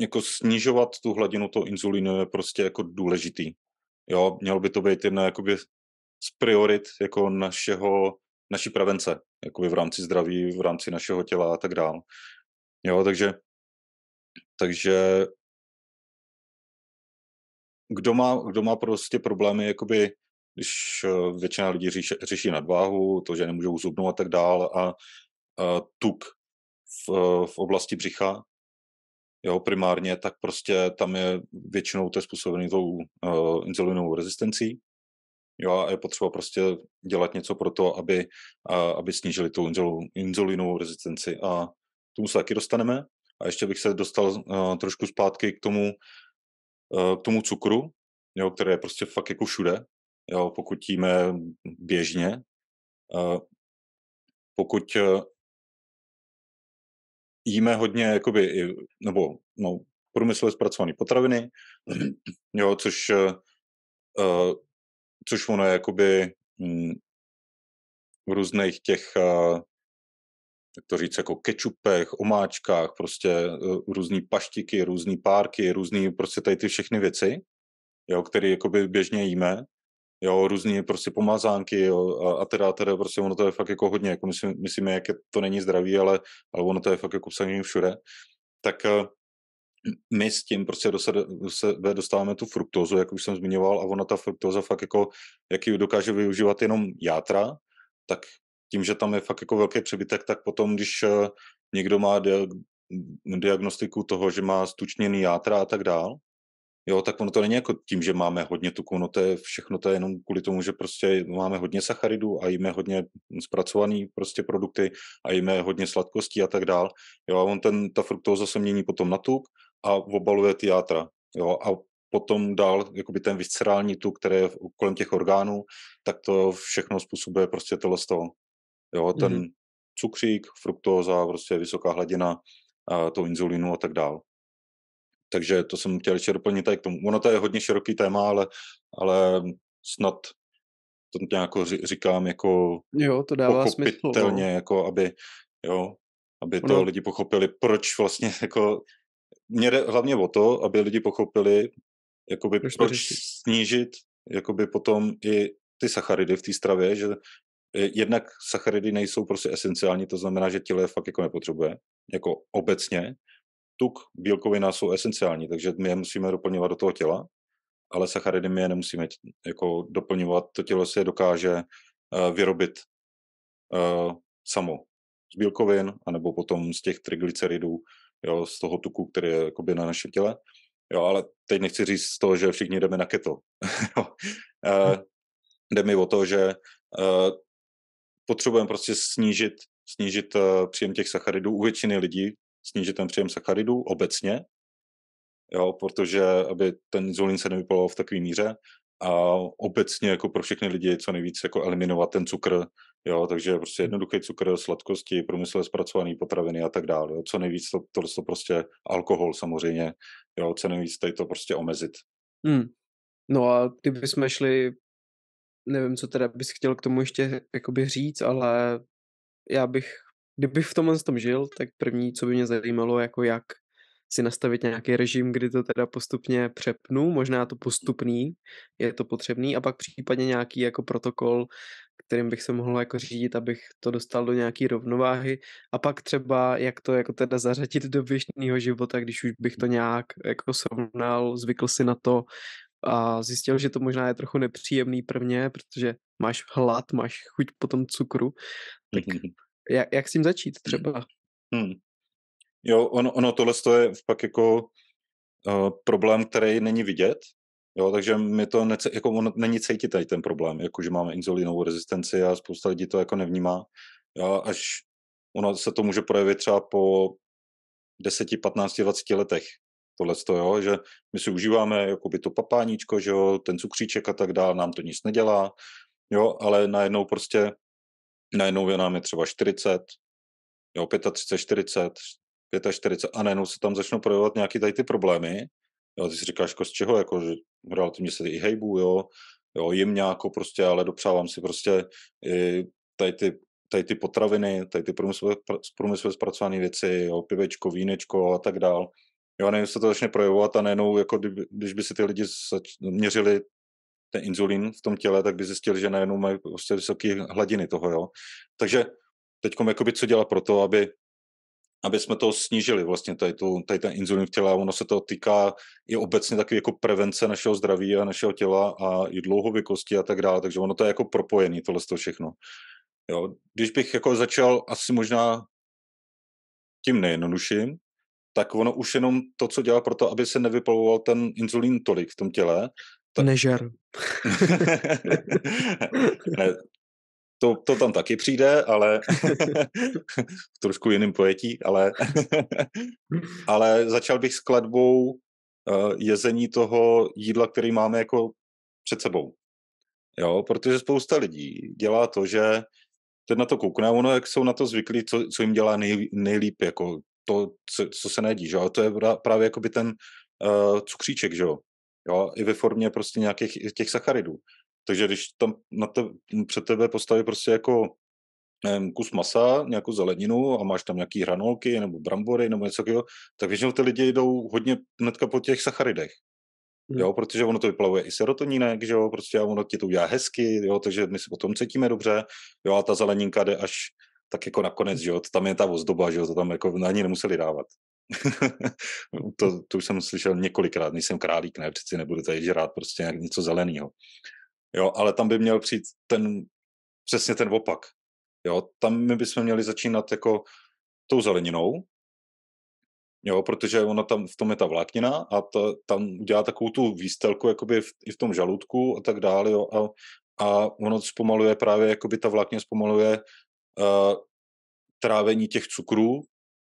jako snižovat tu hladinu toho inzulínu je prostě jako důležitý. Jo, mělo by to být jedna jakoby z priorit jako našeho, naší prevence, jakoby v rámci zdraví, v rámci našeho těla a tak dále. Jo, takže, takže kdo má, kdo má prostě problémy, jakoby, když eh, většina lidí řeši, řeší nadváhu, to, že nemůžou zubnout a tak dál a, a tuk v, eh, v oblasti břicha, jo, primárně, tak prostě tam je většinou to je způsobený tou uh, eh, inzulinovou rezistencí. Jo, a je potřeba prostě dělat něco pro to, aby, uh, aby snížili tu inzulinovou rezistenci. A tomu se taky dostaneme. A ještě bych se dostal uh, trošku zpátky k tomu, Eh, k tomu cukru, jo, které je prostě fakt jako všude, jo, pokud jíme běžně. Eh, pokud eh, jíme hodně, jakoby, nebo no, průmyslově zpracované potraviny, jo, což, což ono je jakoby hm, v různých těch jak to říct, jako kečupech, omáčkách, prostě eh, různý paštiky, různý párky, různý prostě tady ty všechny věci, jo, které jakoby běžně jíme, jo, různé prostě pomazánky, jo, a, a teda, teda prostě ono to je fakt jako hodně, jako myslím, myslíme, jak je, to není zdravý, ale, ale ono to je fakt jako psaní všude, tak eh, my s tím prostě do sebe dostáváme tu fruktózu, jak už jsem zmiňoval, a ona ta fruktóza fakt jako, jak ji dokáže využívat jenom játra, tak tím, že tam je fakt jako velký přebytek, tak potom, když eh, někdo má diagnostiku toho, že má stučněný játra a tak dál, jo, tak ono to není jako tím, že máme hodně tuku, no to je všechno, to je jenom kvůli tomu, že prostě máme hodně sacharidů a jíme hodně zpracovaný prostě produkty a jíme hodně sladkostí a tak dál, jo, a on ten, ta fruktóza se mění potom na tuk a obaluje ty játra, jo, a potom dál jakoby ten viscerální tuk, který je kolem těch orgánů, tak to všechno způsobuje prostě tohle z toho. Jo, ten mm-hmm. cukřík, fruktóza, prostě vysoká hladina a to inzulinu a tak dál. Takže to jsem chtěl ještě doplnit tady k tomu. Ono to je hodně široký téma, ale, ale snad to nějak jako říkám jako jo, to dává no. pochopitelně, smysl, jako aby, jo, aby to ono... lidi pochopili, proč vlastně jako mě jde hlavně o to, aby lidi pochopili, jakoby proč, proč snížit jakoby potom i ty sacharidy v té stravě, že Eh, jednak sacharidy nejsou prostě esenciální, to znamená, že tělo je fakt jako nepotřebuje, jako obecně. Tuk, bílkovina jsou esenciální, takže my je musíme doplňovat do toho těla, ale sacharidy my je nemusíme jako doplňovat, to tělo si je dokáže eh, vyrobit uh, samo z bílkovin, anebo potom z těch triglyceridů, jo, z toho tuku, který je jakoby na našem těle. Jo, ale teď nechci říct toho, že všichni jdeme na keto. uh, jde mi o to, že uh, potřebujeme prostě snížit, snížit eh, příjem těch sacharidů u většiny lidí, snížit ten příjem sacharidů obecně, jo, protože aby ten inzulin se nevypaloval v takové míře a obecně jako pro všechny lidi co nejvíc jako eliminovat ten cukr, jo, takže prostě hmm. jednoduchý cukr, sladkosti, průmysl zpracované potraviny a tak dále, jo, co nejvíc to, to, to prostě alkohol samozřejmě, jo, co nejvíc tady to prostě omezit. Hmm. No a kdybychom šli nevím, co teda bys chtěl k tomu ještě jakoby říct, ale já bych, kdybych v tomhle tom žil, tak první, co by mě zajímalo, jako jak si nastavit nějaký režim, kdy to teda postupně přepnu, možná to postupný, je to potřebný a pak případně nějaký jako protokol, kterým bych se mohl jako řídit, abych to dostal do nějaký rovnováhy a pak třeba jak to jako teda zařadit do běžného života, když už bych to nějak jako srovnal, zvykl si na to, a zjistil, že to možná je trochu nepříjemný prvně, protože máš hlad, máš chuť po tom cukru. Tak jak, jak s tím začít hmm. třeba? Hmm. Jo, ono, ono tohle je pak jako uh, problém, který není vidět, Jo, takže mi to nece, jako on není cítit tady ten problém, jako že máme inzulinovou rezistenci a spousta lidí to jako nevnímá. Jo, až ono se to může projevit třeba po 10, 15, 20 letech, tohle to, jo, že my si užíváme jakoby to papáníčko, že jo, ten cukříček a tak dále, nám to nic nedělá, jo, ale najednou prostě, najednou je nám je třeba 40, jo, 35, 40, 45 a najednou se tam začnou projevovat nějaký tady ty problémy, jo, ty si říkáš, jako z čeho, jako, že relativně se i hejbu, jo, jo, jim nějako prostě, ale dopřávám si prostě i tady ty tady ty potraviny, tady ty průmyslové, průmyslově zpracované věci, jo, pivečko, vínečko a tak dál. Jo, nevím, se to začne projevovat a najednou, jako kdyby, když by si ty lidi měřili ten inzulín v tom těle, tak by zjistili, že najednou mají prostě vysoké hladiny toho, jo. Takže teď jakoby co dělat pro to, aby, aby jsme to snížili vlastně tady, tu, tady ten inzulín v těle a ono se to týká i obecně taky jako prevence našeho zdraví a našeho těla a i dlouhověkosti a tak dále, takže ono to je jako propojený tohle to všechno. Jo. Když bych jako začal asi možná tím nejjednodušším, tak ono už jenom to, co dělá pro to, aby se nevypaloval ten inzulín tolik v tom těle. Tak... Nežer. ne, to, to tam taky přijde, ale v trošku jiným pojetí, ale, ale začal bych s kladbou uh, jezení toho jídla, který máme jako před sebou. Jo, protože spousta lidí dělá to, že teď na to koukne ono, jak jsou na to zvyklí, co, co jim dělá nej, nejlíp, jako to, co, co se nejedí, že jo? to je právě jakoby ten uh, cukříček, že jo? jo? I ve formě prostě nějakých těch sacharidů. Takže když tam na te, před tebe postaví prostě jako nevím, kus masa, nějakou zeleninu a máš tam nějaký hranolky nebo brambory nebo něco takového, tak většinou ty lidi jdou hodně netka po těch sacharidech. Hmm. Jo, protože ono to vyplavuje i serotonínek, že jo, prostě a ono ti to udělá hezky, jo, takže my se potom cítíme dobře, jo, a ta zeleninka jde až tak jako nakonec, že jo, tam je ta ozdoba, že jo, to tam jako na ní nemuseli dávat. to, to už jsem slyšel několikrát, nejsem králík, ne, přeci nebudu tady žrát prostě nějak něco zeleného. Jo, ale tam by měl přijít ten, přesně ten opak. Jo, tam my bychom měli začínat jako tou zeleninou, jo, protože ona tam, v tom je ta vláknina a to, tam udělá takovou tu výstelku jakoby v, i v tom žaludku a tak dále, jo, a, a ono zpomaluje právě, jakoby ta vláknina zpomaluje Eh, trávení těch cukrů,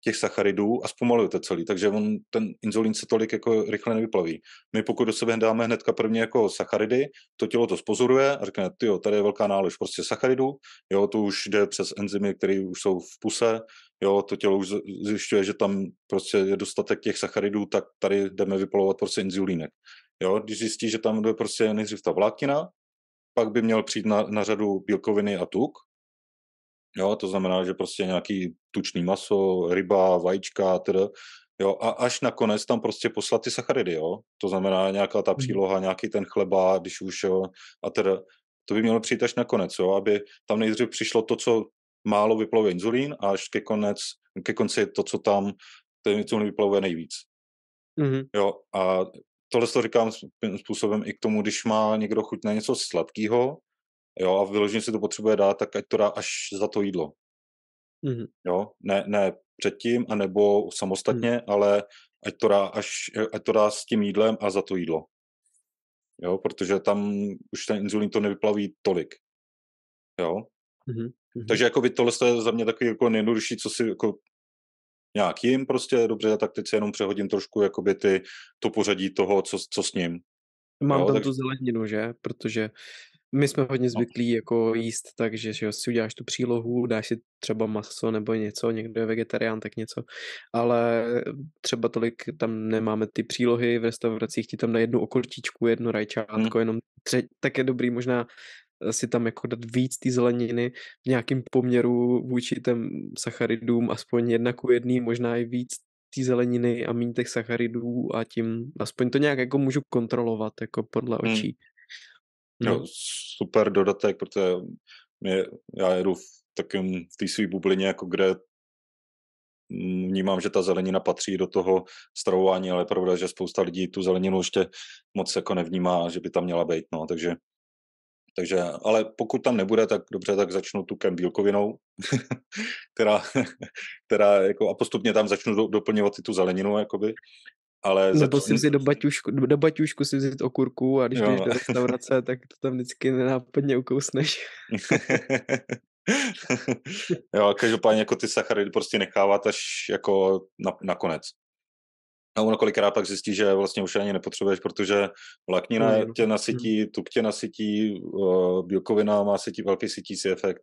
těch sacharidů a zpomalujete celý, takže on, ten inzulín se tolik jako rychle nevyplaví. My pokud do sebe dáme hnedka první jako sacharidy, to tělo to spozoruje a řekne, jo, tady je velká nálež prostě sacharidů, jo, to už jde přes enzymy, které už jsou v puse, jo, to tělo už zjišťuje, že tam prostě je dostatek těch sacharidů, tak tady jdeme vyplavovat prostě inzulínek. Jo, když zjistí, že tam jde prostě nejdřív ta vláknina, pak by měl přijít na, na řadu bílkoviny a tuk, Jo, to znamená, že prostě nějaký tučný maso, ryba, vajíčka, teda. Jo, a až nakonec tam prostě poslat ty sacharidy, jo. To znamená nějaká ta hmm. příloha, nějaký ten chleba, když už, jo, a teda to by mělo přijít až nakonec, jo, aby tam nejdřív přišlo to, co málo vyplavuje inzulín a až ke, konec, ke konci to, co tam ten inzulín vyplavuje nejvíc. Mm-hmm. Jo, a tohle to říkám způsobem i k tomu, když má někdo chuť na něco sladkého, jo, a vyloženě si to potřebuje dát, tak ať to dá až za to jídlo. Mm-hmm. Jo, ne, ne předtím, anebo samostatně, mm-hmm. ale ať to, dá až, ať to dá s tím jídlem a za to jídlo. Jo, protože tam už ten inzulín to nevyplaví tolik. Jo. Mm-hmm. Takže jako by tohle je za mě takový jako nejjednodušší, co si jako nějak jim prostě, dobře, tak teď si jenom přehodím trošku jakoby ty, to pořadí toho, co, co s ním. Mám jo, tam tak... tu zeleninu, že? Protože my jsme hodně no. zvyklí jako jíst tak, že, že si uděláš tu přílohu, dáš si třeba maso nebo něco, někdo je vegetarián, tak něco, ale třeba tolik tam nemáme ty přílohy, v restauracích ti tam na jednu okortičku, jedno rajčátko, hmm. jenom tře- tak je dobrý možná eh, si tam jako dát víc ty zeleniny v nějakém poměru vůči těm sacharidům, aspoň jedna ku jedný, možná i víc ty zeleniny a méně těch sacharidů a tím aspoň to nějak jako můžu kontrolovat jako podle mm. očí. No, no. Super dodatek, protože mě, já jedu v takém v té své bublině, jako kde vnímám, že ta zelenina patří do toho stravování, ale je pravda, že spousta lidí tu zeleninu ještě moc jako nevnímá, že by tam měla být, no, takže takže, ale pokud tam nebude, tak dobře, tak začnu tu bílkovinou, která, která jako, a postupně tam začnu do, doplňovat i tu zeleninu, jakoby. Ale Nebo si vzít do baťušku, do baťušku si vzít okurku a když jdeš no. do restaurace, tak to tam vždycky nenápadně ukousneš. jo, a každopádně jako ty sachary, prostě necháváš až jako na, konec. A ono kolikrát pak zjistí, že vlastně už ani nepotřebuješ, protože vláknina no, tě no. nasytí, hmm. tuk tě nasytí, eh, bílkovina má sytí, velký sytící efekt.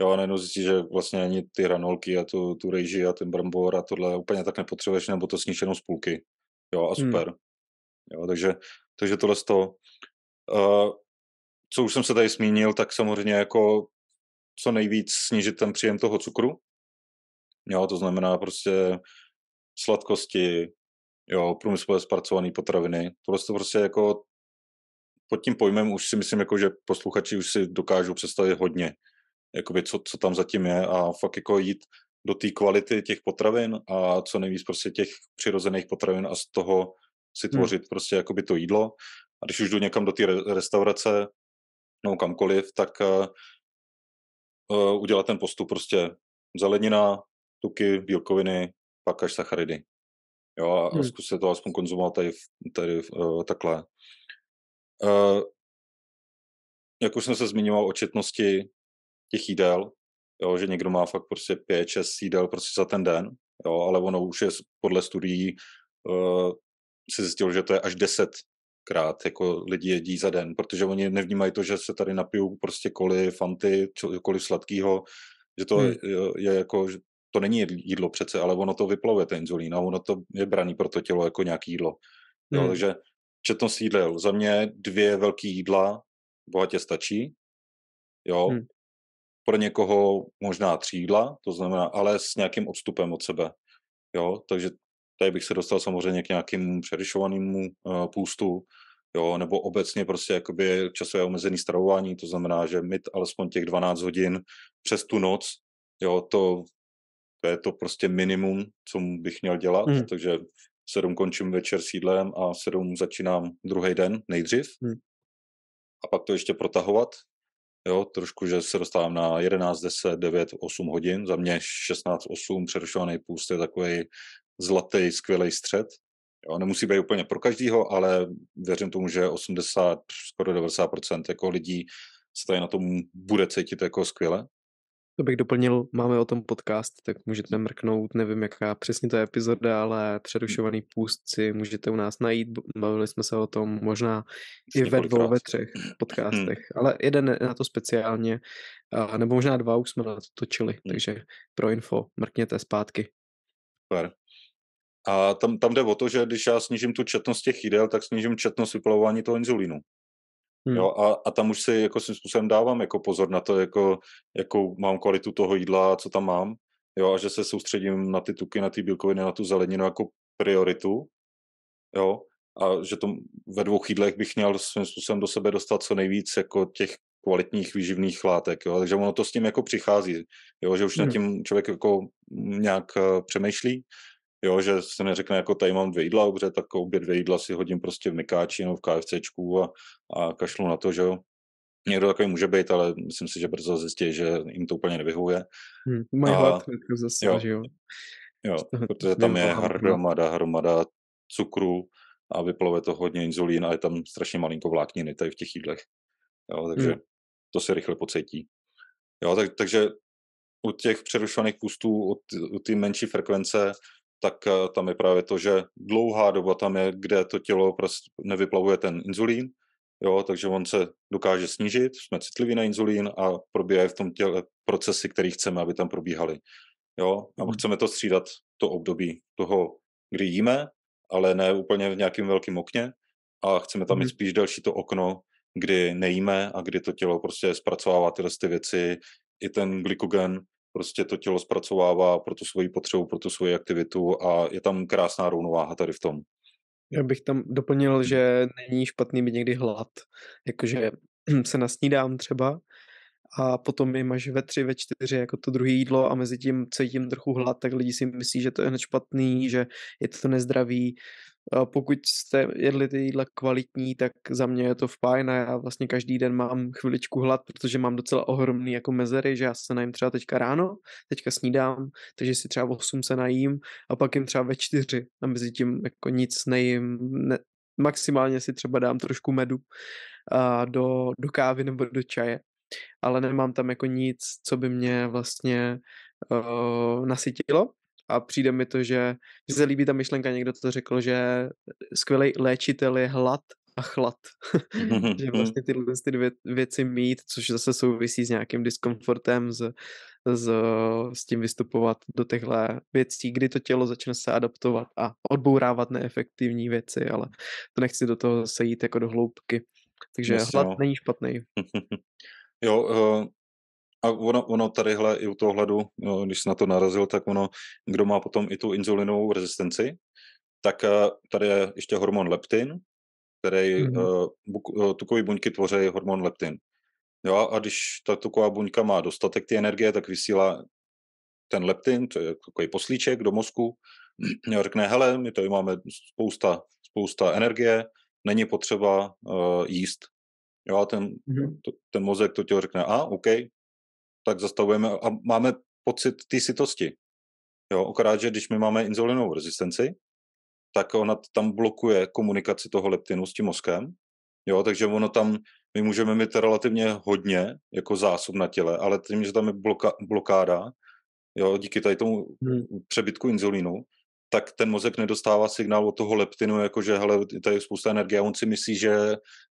Jo, a najednou zjistí, že vlastně ani ty ranolky a tu, tu rejži a ten brambor a tohle úplně tak nepotřebuješ, nebo to sníš jenom z půlky jo, a hmm. super. Hmm. Jo, takže, takže tohle z toho. Uh, eh, co už jsem se tady zmínil, tak samozřejmě jako co nejvíc snížit ten příjem toho cukru. Jo, to znamená prostě sladkosti, jo, průmyslově zpracované potraviny. Tohle to prostě jako pod tím pojmem už si myslím, jako, že posluchači už si dokážou představit hodně, jakoby co, co tam zatím je a fakt jako jít do té kvality těch potravin a co nejvíc prostě těch přirozených potravin a z toho si hmm. tvořit hmm. prostě jakoby to jídlo. A když už jdu někam do té restaurace nebo kamkoliv, tak uh, udělat ten postup prostě zelenina, tuky, bílkoviny, pak až sacharidy. Jo, a hmm. zkusit to aspoň konzumovat tady, tady uh, takhle. Uh, jak už jsem se zmiňoval o četnosti těch jídel, jo, že někdo má fakt prostě 5-6 sídel prostě za ten den, jo, ale ono už je podle studií uh, si zjistilo, že to je až 10 krát jako lidi jedí za den, protože oni nevnímají to, že se tady napijou prostě koli, fanty, cokoliv sladkého, že to hmm. je, je jako, že to není jídlo přece, ale ono to vyplavuje, ten inzulín a ono to je braný pro to tělo jako nějaký jídlo. Hmm. Jo, takže četnost jídel. Za mě dvě velký jídla bohatě stačí. Jo, hmm pro někoho možná třídla, to znamená, ale s nějakým odstupem od sebe. Jo, takže tady bych se dostal samozřejmě k nějakému přerušovanému uh, eh, půstu, jo, nebo obecně prostě jakoby časové omezený stravování, to znamená, že mít alespoň těch 12 hodin přes tu noc, jo, to, to je to prostě minimum, co bych měl dělat, hmm. takže sedm končím večer s jídlem a sedm začínám druhý den nejdřív. Hmm. A pak to ještě protahovat, jo, trošku, že se dostávám na 11, 10, 9, 8 hodin, za mě 16, 8 přerušovaný půst je takový zlatý, skvělý střed. Jo, nemusí být úplně pro každýho, ale věřím tomu, že 80, skoro 90% jako lidí se tady na tom bude cítit jako skvěle. To bych doplnil, máme o tom podcast, tak můžete mrknout, nevím jaká přesně to je epizoda, ale hm. přerušovaný půst si můžete u nás najít, bavili jsme se o tom možná i ve dvou, ve třech hm. podcastech, ale jeden na to speciálně, nebo možná dva už jsme na to točili, hm. takže pro info mrkněte zpátky. Super. A tam, tam jde o to, že když já snížím tu četnost těch jídel, tak snížím četnost vyplavování toho inzulínu. Hmm. Jo, a, a tam už si jako svým způsobem dávám jako pozor na to, jako, jakou mám kvalitu toho jídla, co tam mám. Jo, a že se soustředím na ty tuky, na ty bílkoviny, na tu zeleninu jako prioritu. Jo, a že to ve dvou jídlech bych měl svým způsobem do sebe dostat co nejvíc jako těch kvalitních výživných látek. Jo. Takže ono to s tím jako přichází, jo, že už hmm. nad tím člověk jako nějak eh, přemýšlí Jo, že se neřekne, jako tady mám dvě jídla, dobře, tak obě dvě jídla si hodím prostě v mykáči nebo v KFCčku a, a kašlu na to, že jo. Někdo takový může být, ale myslím si, že brzo zjistí, že jim to úplně nevyhovuje. Hmm, mají a, hlad zase, jo, že jo. Jo, protože tam je hromada, hromada cukru a vyplove to hodně inzulín a je tam strašně malinko vlákniny tady v těch jídlech. Jo, takže hmm. to se rychle pocítí. Jo, tak, takže u těch přerušovaných pustů, u ty menší frekvence, tak eh, tam je právě to, že dlouhá doba tam je, kde to tělo prostě nevyplavuje ten inzulín, jo, takže on se dokáže snížit, jsme citliví na inzulín a probíhají v tom těle procesy, které chceme, aby tam probíhaly. Jo, a hmm. chceme to střídat to období toho, kdy jíme, ale ne úplně v nějakém velkém okně a chceme tam mít hmm. spíš delší to okno, kdy nejíme a kdy to tělo prostě zpracovává tyhle ty věci, i ten glykogen, prostě to tělo zpracovává pro tu svoji potřebu, pro tu svoji aktivitu a je tam krásná rovnováha tady v tom. Já bych tam doplnil, že není špatný mít někdy hlad, jakože se nasnídám třeba a potom jim až ve tři, ve čtyři jako to druhé jídlo a mezi tím cítím trochu hlad, tak lidi si myslí, že to je hned špatný, že je to nezdravý pokud jste jedli ty jídla kvalitní, tak za mě je to fajn a já vlastně každý den mám chviličku hlad, protože mám docela ohromný jako mezery, že já se najím třeba teďka ráno, teďka snídám, takže si třeba 8 se najím a pak jim třeba ve 4 a mezi tím jako nic nejím, ne, maximálně si třeba dám trošku medu a do, do kávy nebo do čaje, ale nemám tam jako nic, co by mě vlastně uh, nasytilo a přijde mi to, že, že se líbí ta myšlenka, někdo to řekl, že skvělý léčitel je hlad a chlad. Mm-hmm. že vlastně tyhle ty dvě věci mít, což zase souvisí s nějakým diskomfortem, s, s, s tím vystupovat do těchto věcí, kdy to tělo začne se adaptovat a odbourávat neefektivní věci, ale to nechci do toho sejít jako do hloubky. Takže Myslím, hlad no. jo. není eh, špatný. jo, a ono, ono tadyhle i u hledu, no, když se na to narazil, tak ono, kdo má potom i tu inzulinovou rezistenci, tak eh, tady je ještě hormon leptin, který mm-hmm. Eh, uh, eh, tukové buňky tvoří hormon leptin. Jo, a když ta tuková buňka má dostatek ty energie, tak vysílá ten leptin, to je takový poslíček do mozku, a řekne, hele, my tady máme spousta, spousta energie, není potřeba uh, jíst. Jo, a ten, mm-hmm. to, ten mozek to tělo řekne, a, OK, tak zastavujeme a máme pocit té sytosti. Jo, akorát, že když my máme inzulinovou rezistenci, tak ona tam blokuje komunikaci toho leptinu s tím mozkem, jo, takže ono tam, my můžeme mít relativně hodně jako zásob na těle, ale tím, že tam je bloka, blokáda, jo, díky tady tomu hmm. přebytku inzulínu, tak ten mozek nedostává signál od toho leptinu, jakože hele, tady je spousta energie a on si myslí, že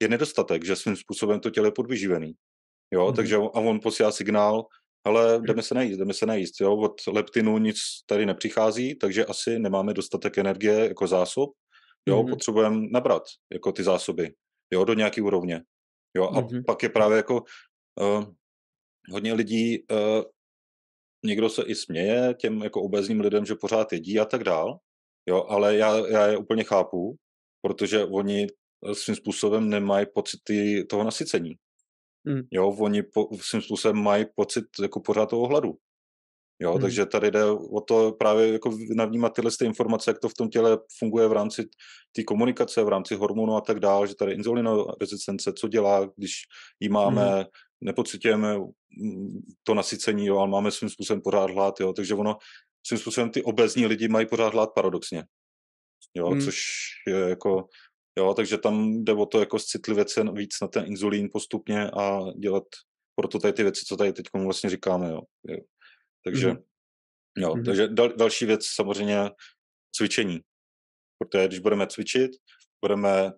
je nedostatek, že svým způsobem to tělo je podvyživený. Jo, hmm. takže a on posílá signál, ale mhm. jdeme se najíst, jdeme se najíst, jo, od leptinu nic tady nepřichází, takže asi nemáme dostatek energie jako zásob, jo, hmm. potřebujeme nabrat jako ty zásoby, jo, do nějaký úrovně, jo, a hmm. pak je právě jako uh, hodně lidí, uh, někdo se i směje těm jako obezním lidem, že pořád jedí a tak dál, jo, ale já, já je úplně chápu, protože oni eh, svým způsobem nemají pocity toho nasycení. Hmm. Jo, oni po, svým způsobem mají pocit jako pořád toho hladu. Jo, hmm. takže tady jde o to právě jako navnímat tyhle ty informace, jak to v tom těle funguje v rámci té komunikace, v rámci hormonů a tak dále, že tady inzulinová rezistence, co dělá, když ji máme, hmm. nepocitujeme mm, to nasycení, jo, ale máme svým způsobem pořád hlad, jo, takže ono svým způsobem ty obezní lidi mají pořád hlad paradoxně. Jo, hmm. což je jako Jo, takže tam jde o to jako citlivět se víc na ten inzulín postupně a dělat proto tady ty věci, co tady teď vlastně říkáme. Jo. Takže, mm jo, mm takže dal, další věc samozřejmě cvičení. Protože když budeme cvičit, budeme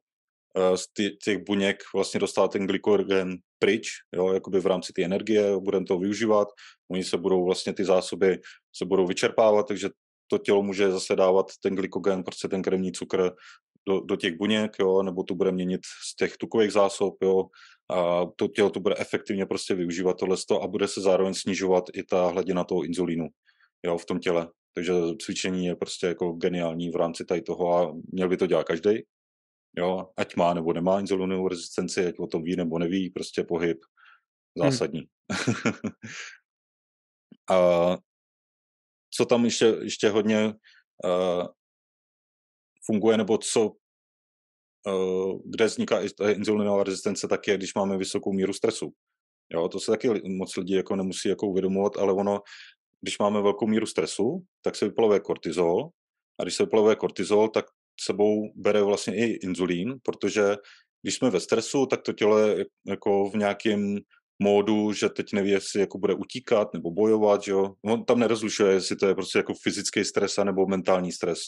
eh, z těch buněk vlastně dostat ten glykogen pryč, jo, jakoby v rámci té energie, budeme to využívat, oni se budou vlastně ty zásoby se budou vyčerpávat, takže to tělo může zase dávat ten glykogen, prostě ten krevní cukr do, do těch buněk, jo, nebo to bude měnit z těch tukových zásob, jo, a to tělo to bude efektivně prostě využívat tohle a bude se zároveň snižovat i ta hladina toho inzulínu jo, v tom těle. Takže cvičení je prostě jako geniální v rámci tady toho a měl by to dělat každý. Jo, ať má nebo nemá inzulinovou rezistenci, ať o tom ví nebo neví, prostě pohyb hmm. zásadní. Hmm. a co tam ještě, ještě hodně uh, funguje, nebo co, eh, kde vzniká inzulinová rezistence, tak je, když máme vysokou míru stresu. Jo, to se taky moc lidí jako nemusí jako uvědomovat, ale ono, když máme velkou míru stresu, tak se vyplavuje kortizol a když se vyplavuje kortizol, tak sebou bere vlastně i inzulín, protože když jsme ve stresu, tak to tělo je jako v nějakém módu, že teď neví, jestli jako bude utíkat nebo bojovat, že jo. On no, tam nerozlišuje, jestli to je prostě jako fyzický stres nebo mentální stres.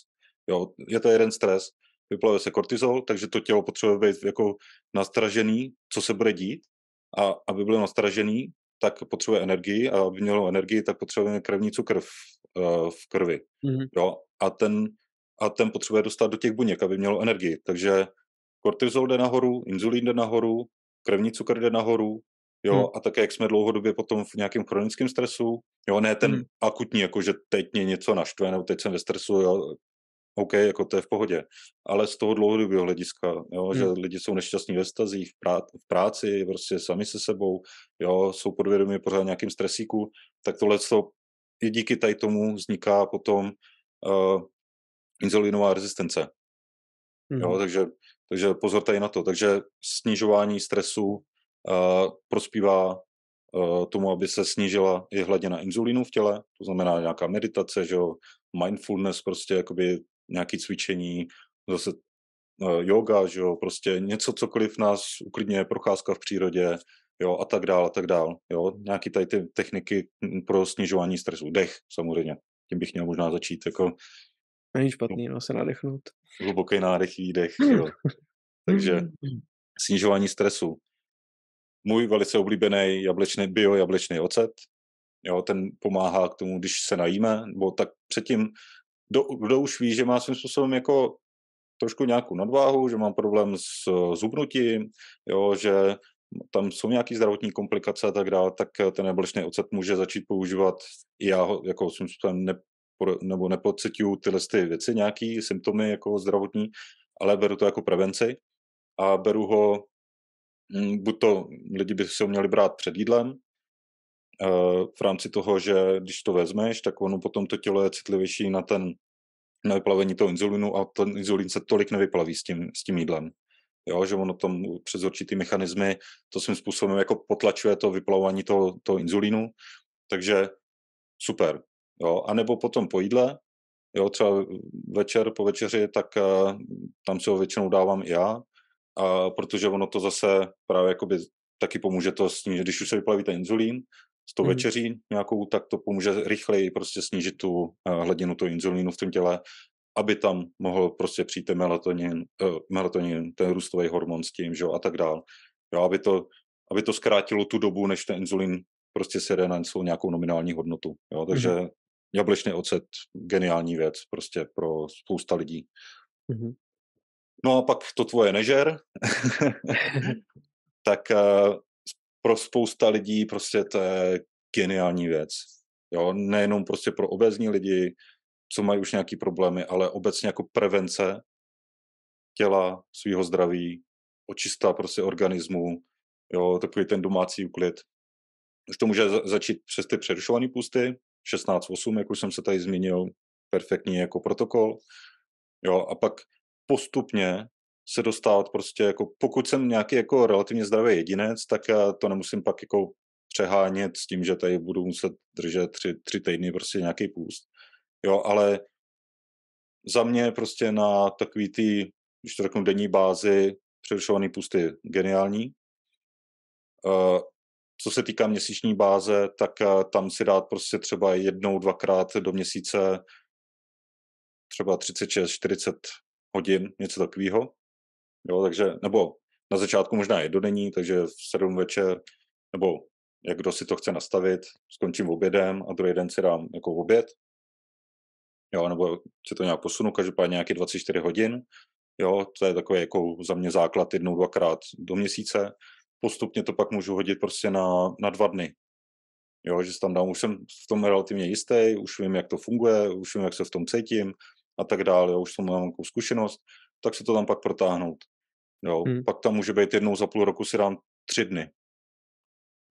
Jo, je to jeden stres. Vyplave se kortizol, takže to tělo potřebuje být jako nastražený, co se bude dít. A aby bylo nastražený, tak potřebuje energii a aby mělo energii, tak potřebuje krevní cukr v, eh, v krvi. Mm-hmm. Jo, a ten, a ten potřebuje dostat do těch buněk, aby mělo energii. Takže kortizol jde nahoru, inzulín jde nahoru, krevní cukr jde nahoru, jo, hmm. a také jak jsme dlouhodobě potom v nějakém chronickém stresu, jo, ne ten hmm. akutní, jako že teď mě něco naštve, nebo teď jsem ve stresu, jo, OK, jako to je v pohodě, ale z toho dlouhodobého hlediska, jo, hmm. že lidi jsou nešťastní ve stazích, v, prá- v práci, prostě sami se sebou, jo, jsou podvědomí pořád nějakým stresíku, tak tohle to i díky tady tomu vzniká potom uh, eh, inzulinová rezistence. Hmm. Jo, takže, takže pozor tady na to. Takže snižování stresu uh, prospívá uh, tomu, aby se snížila i hladina inzulínu v těle, to znamená nějaká meditace, že jo, mindfulness, prostě jakoby nějaké cvičení, zase eh, yoga, že jo, prostě něco, cokoliv nás uklidňuje, procházka v přírodě, jo, a tak dál, a tak dál, jo, nějaký tady ty techniky hm, pro snižování stresu, dech samozřejmě, tím bych měl možná začít, jako... Není no. špatný, no, se nadechnout. Hluboký nádech, výdech, jo. Takže snižování stresu. Můj velice oblíbený jablečný, bio jablečný ocet, jo, ten pomáhá k tomu, když se najíme, nebo tak předtím kdo, kdo už ví, že má svým způsobem jako trošku nějakou nadváhu, že mám problém s eh, zubnutím, jo, že tam jsou nějaké zdravotní komplikace a tak dále, tak eh, ten jablečný ocet může začít používat. I já ho jako svým způsobem ne, nebo nepocituju tyhle ty věci, nějaké symptomy jako zdravotní, ale beru to jako prevenci a beru ho, hm, buď to lidi by si měli brát před jídlem, Eh, v rámci toho, že když to vezmeš, tak ono potom to tělo je citlivější na ten na vyplavení toho inzulinu a ten inzulin se tolik nevyplaví s tím, s tím jídlem. Jo, že ono tam přes určitý mechanismy to svým způsobem jako potlačuje to vyplavování toho, toho inzulínu, takže super. Jo, a nebo potom po jídle, jo, třeba večer po večeři, tak a, eh, tam si ho většinou dávám i já, a protože ono to zase právě jakoby taky pomůže to že když už se vyplaví ten inzulín, s tou hmm. večeří nějakou, tak to pomůže rychleji prostě snížit tu eh, hladinu toho inzulínu v tom těle, aby tam mohl prostě přijít ten melatonin, eh, melatonin ten růstový hormon s tím, že jo, a tak dál. Jo, aby to, aby to zkrátilo tu dobu, než ten inzulín prostě se jde na svou nějakou nominální hodnotu. Jo, takže hmm. jablečný ocet, geniální věc prostě pro spousta lidí. Hmm. No a pak to tvoje nežer, tak eh, pro spousta lidí prostě to je geniální věc. Jo, nejenom prostě pro obezní lidi, co mají už nějaký problémy, ale obecně jako prevence těla, svého zdraví, očista prostě organismu, jo, takový ten domácí úklid. Už to může začít přes ty přerušované pusty, 16-8, jak už jsem se tady zmínil, perfektní jako protokol. Jo, a pak postupně se dostávat prostě, jako pokud jsem nějaký jako relativně zdravý jedinec, tak já to nemusím pak jako přehánět s tím, že tady budu muset držet tři, tři týdny prostě nějaký půst. Jo, ale za mě prostě na takový ty, když to řeknu, denní bázi přerušovaný je geniální. Eh, co se týká měsíční báze, tak eh, tam si dát prostě třeba jednou, dvakrát do měsíce třeba 36-40 hodin, něco takového. Jo, takže, nebo na začátku možná jednodenní, takže v 7 večer, nebo jak kdo si to chce nastavit, skončím obědem a druhý den si dám jako oběd, jo, nebo si to nějak posunu, každopádně nějaký 24 hodin, jo, to je takový jako za mě základ jednou, dvakrát do měsíce, postupně to pak můžu hodit prostě na, na dva dny, jo, že tam dám, už jsem v tom relativně jistý, už vím, jak to funguje, už vím, jak se v tom cítím a tak dále, už to mám nějakou zkušenost, tak se to tam pak protáhnout. Jo, hmm. Pak tam může být jednou za půl roku si dám tři dny.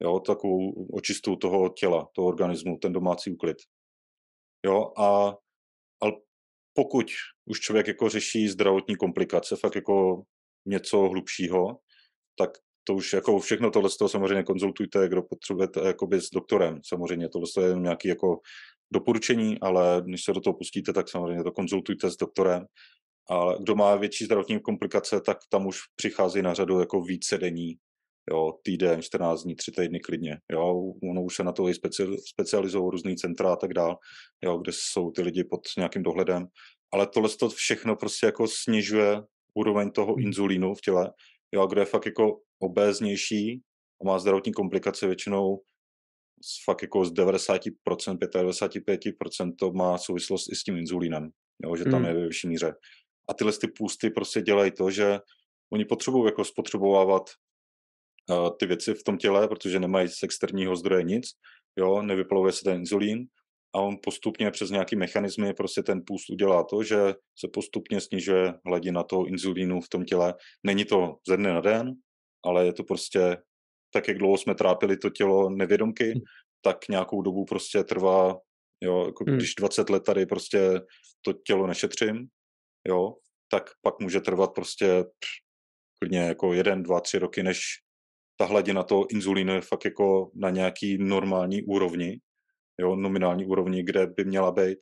Jo, takovou očistu toho těla, toho organismu, ten domácí úklid. Jo, a ale pokud už člověk jako řeší zdravotní komplikace, fakt jako něco hlubšího, tak to už jako všechno tohle z toho samozřejmě konzultujte, kdo potřebujete jakoby s doktorem. Samozřejmě tohle je jenom nějaké jako doporučení, ale když se do toho pustíte, tak samozřejmě to konzultujte s doktorem ale kdo má větší zdravotní komplikace, tak tam už přichází na řadu jako více dení, jo, týden, 14 dní, 3 týdny klidně, jo, ono už se na to i specializují různý centra a tak dál, jo, kde jsou ty lidi pod nějakým dohledem, ale tohle to všechno prostě jako snižuje úroveň toho hmm. inzulínu v těle, jo, kdo je fakt jako obéznější a má zdravotní komplikace většinou z fakt jako z 90%, 95% to má souvislost i s tím inzulínem, jo, že tam hmm. je ve vyšší míře a tyhle ty půsty prostě dělají to, že oni potřebují jako spotřebovávat uh, ty věci v tom těle, protože nemají z externího zdroje nic, jo, nevyplavuje se ten inzulín a on postupně přes nějaký mechanismy prostě ten půst udělá to, že se postupně snižuje hladina toho inzulínu v tom těle. Není to ze dne na den, ale je to prostě tak, jak dlouho jsme trápili to tělo nevědomky, hmm. tak nějakou dobu prostě trvá, jo, jako hmm. když 20 let tady prostě to tělo nešetřím, jo, tak pak může trvat prostě klidně jako jeden, dva, tři roky, než ta hladina toho inzulínu je fakt jako na nějaký normální úrovni, jo, nominální úrovni, kde by měla být.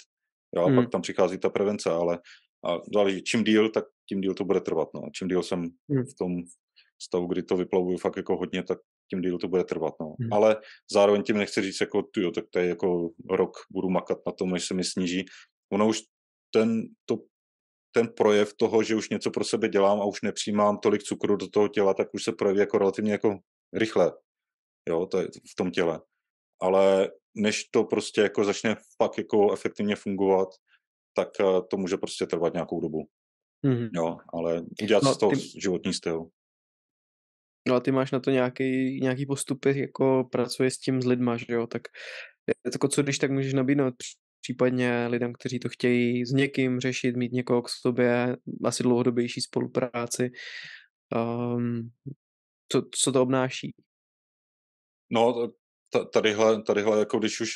Jo, a hmm. pak tam přichází ta prevence, ale a záleží, čím díl, tak tím díl to bude trvat. No. Čím díl jsem hmm. v tom stavu, kdy to vyplavuju fakt jako hodně, tak tím díl to bude trvat. No. Hmm. Ale zároveň tím nechci říct, jako, jo, tak tady jako rok budu makat na tom, než se mi sníží. Ono už ten, to ten projev toho, že už něco pro sebe dělám a už nepřijímám tolik cukru do toho těla, tak už se projeví jako relativně jako rychle, jo, to je v tom těle. Ale než to prostě jako začne fakt jako efektivně fungovat, tak eh, to může prostě trvat nějakou dobu. Mm-hmm. Jo, ale udělat no, z toho ty... životní styl. No a ty máš na to nějaký, nějaký postupy, jako pracuješ s tím s lidma, že jo, tak jako co když tak můžeš nabídnout případně lidem, kteří to chtějí s někým řešit, mít někoho k sobě, asi dlouhodobější spolupráci. Um, co, co to obnáší? No, tadyhle, tadyhle jako když už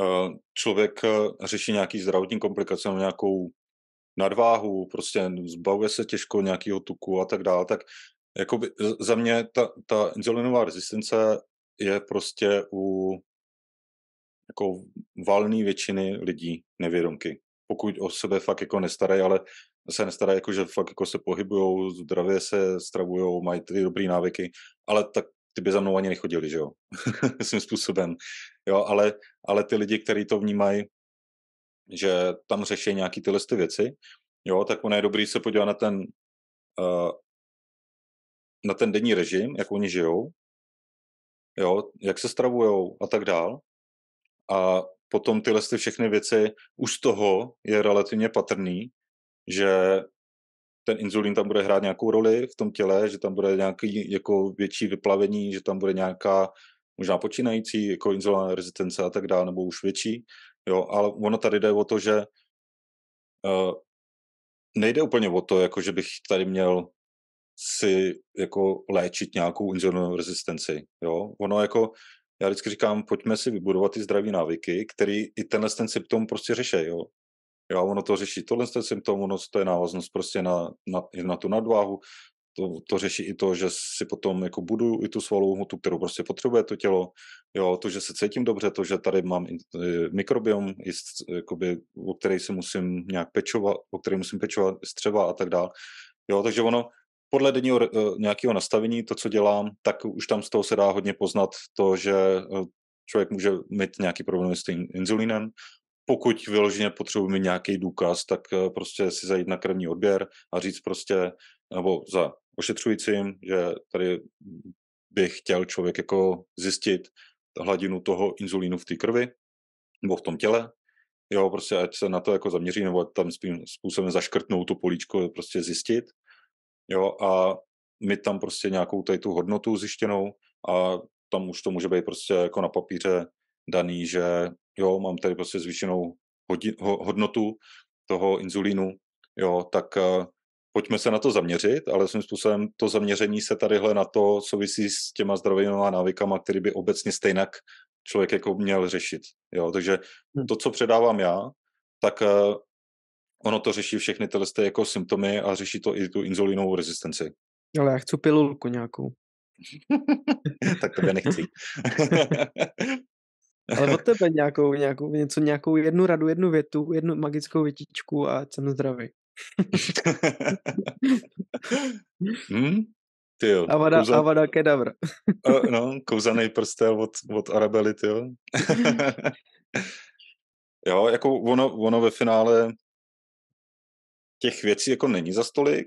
eh, člověk eh, řeší nějaký zdravotní komplikace nějakou nadváhu, prostě zbavuje se těžko nějakého tuku a tak dále, tak by za mě ta, ta inzulinová rezistence je prostě u jako valný většiny lidí nevědomky. Pokud o sebe fakt jako nestarají, ale se nestarají, jako že fakt jako se pohybují, zdravě se stravují, mají ty dobré návyky, ale tak ty by za mnou ani nechodili, že jo, svým způsobem. Jo, ale, ale ty lidi, kteří to vnímají, že tam řeší nějaký tyhle ty věci, jo, tak ono je dobrý se podívat na ten, uh, na ten denní režim, jak oni žijou, jo, jak se stravujou a tak dál. A potom tyhle ty všechny věci, už z toho je relativně patrný, že ten inzulín tam bude hrát nějakou roli v tom těle, že tam bude nějaký jako větší vyplavení, že tam bude nějaká možná počínající jako inzulinová rezistence a tak dále, nebo už větší. Jo, ale ono tady jde o to, že uh, nejde úplně o to, jako že bych tady měl si jako léčit nějakou inzulinovou rezistenci. Jo? Ono jako já vždycky říkám, pojďme si vybudovat ty zdraví návyky, který i tenhle ten symptom prostě řeší, jo. Jo, ono to řeší tohle ten symptom, ono to je návaznost prostě na, na, na tu nadváhu, to, to řeší i to, že si potom jako budu i tu svalovou hmotu, kterou prostě potřebuje to tělo, jo, to, že se cítím dobře, to, že tady mám eh, mikrobiom, jakoby, o který se musím nějak pečovat, o který musím pečovat střeva a tak dále. Jo, takže ono, podle denního eh, nějakého nastavení, to, co dělám, tak už tam z toho se dá hodně poznat to, že eh, člověk může mít nějaký problém s tím inzulínem. Pokud vyloženě potřebuji mít nějaký důkaz, tak eh, prostě si zajít na krevní odběr a říct prostě, nebo za ošetřujícím, že tady bych chtěl člověk jako zjistit hladinu toho inzulínu v té krvi nebo v tom těle, jo, prostě ať se na to jako zaměří, nebo tam způsobem zaškrtnou to políčko, prostě zjistit. Jo, a my tam prostě nějakou tady tu hodnotu zjištěnou a tam už to může být prostě jako na papíře daný, že jo, mám tady prostě zvýšenou hodin, ho, hodnotu toho inzulínu, jo, tak uh, pojďme se na to zaměřit, ale svým způsobem to zaměření se tadyhle na to souvisí s těma zdravými návykama, který by obecně stejnak člověk jako měl řešit. Jo, takže hm. to, co předávám já, tak uh, ono to řeší všechny tyhle jako symptomy a řeší to i tu inzulinovou rezistenci. Ale já chci pilulku nějakou. tak tebe nechci. Ale od tebe nějakou, nějakou, něco, nějakou jednu radu, jednu větu, jednu magickou větičku a jsem zdravý. hmm? Ty jo, Avada, kouza... Avada Kedavr. uh, no, kouzaný prstel od, od Arabely, ty jo. jo, jako ono, ono ve finále těch věcí jako není za stolik,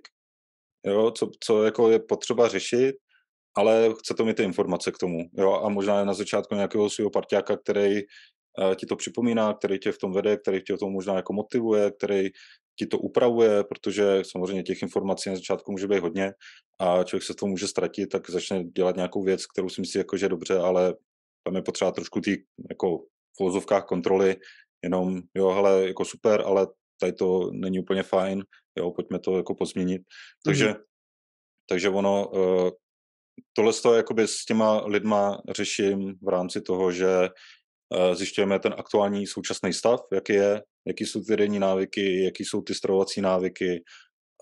jo, co, co jako je potřeba řešit, ale chce to mít ty informace k tomu. Jo, a možná je na začátku nějakého svého partiáka, který eh, ti to připomíná, který tě v tom vede, který tě v tom možná jako motivuje, který ti to upravuje, protože samozřejmě těch informací na začátku může být hodně a člověk se to může ztratit, tak začne dělat nějakou věc, kterou si myslí, jako, že je dobře, ale tam je potřeba trošku ty jako v kontroly, jenom jo, hele, jako super, ale tady to není úplně fajn, jo, pojďme to jako pozměnit. Takže, mm-hmm. takže ono, uh, tohle to jakoby s těma lidma řeším v rámci toho, že eh, zjišťujeme ten aktuální současný stav, jaký je, jaký jsou ty denní návyky, jaký jsou ty stravovací návyky,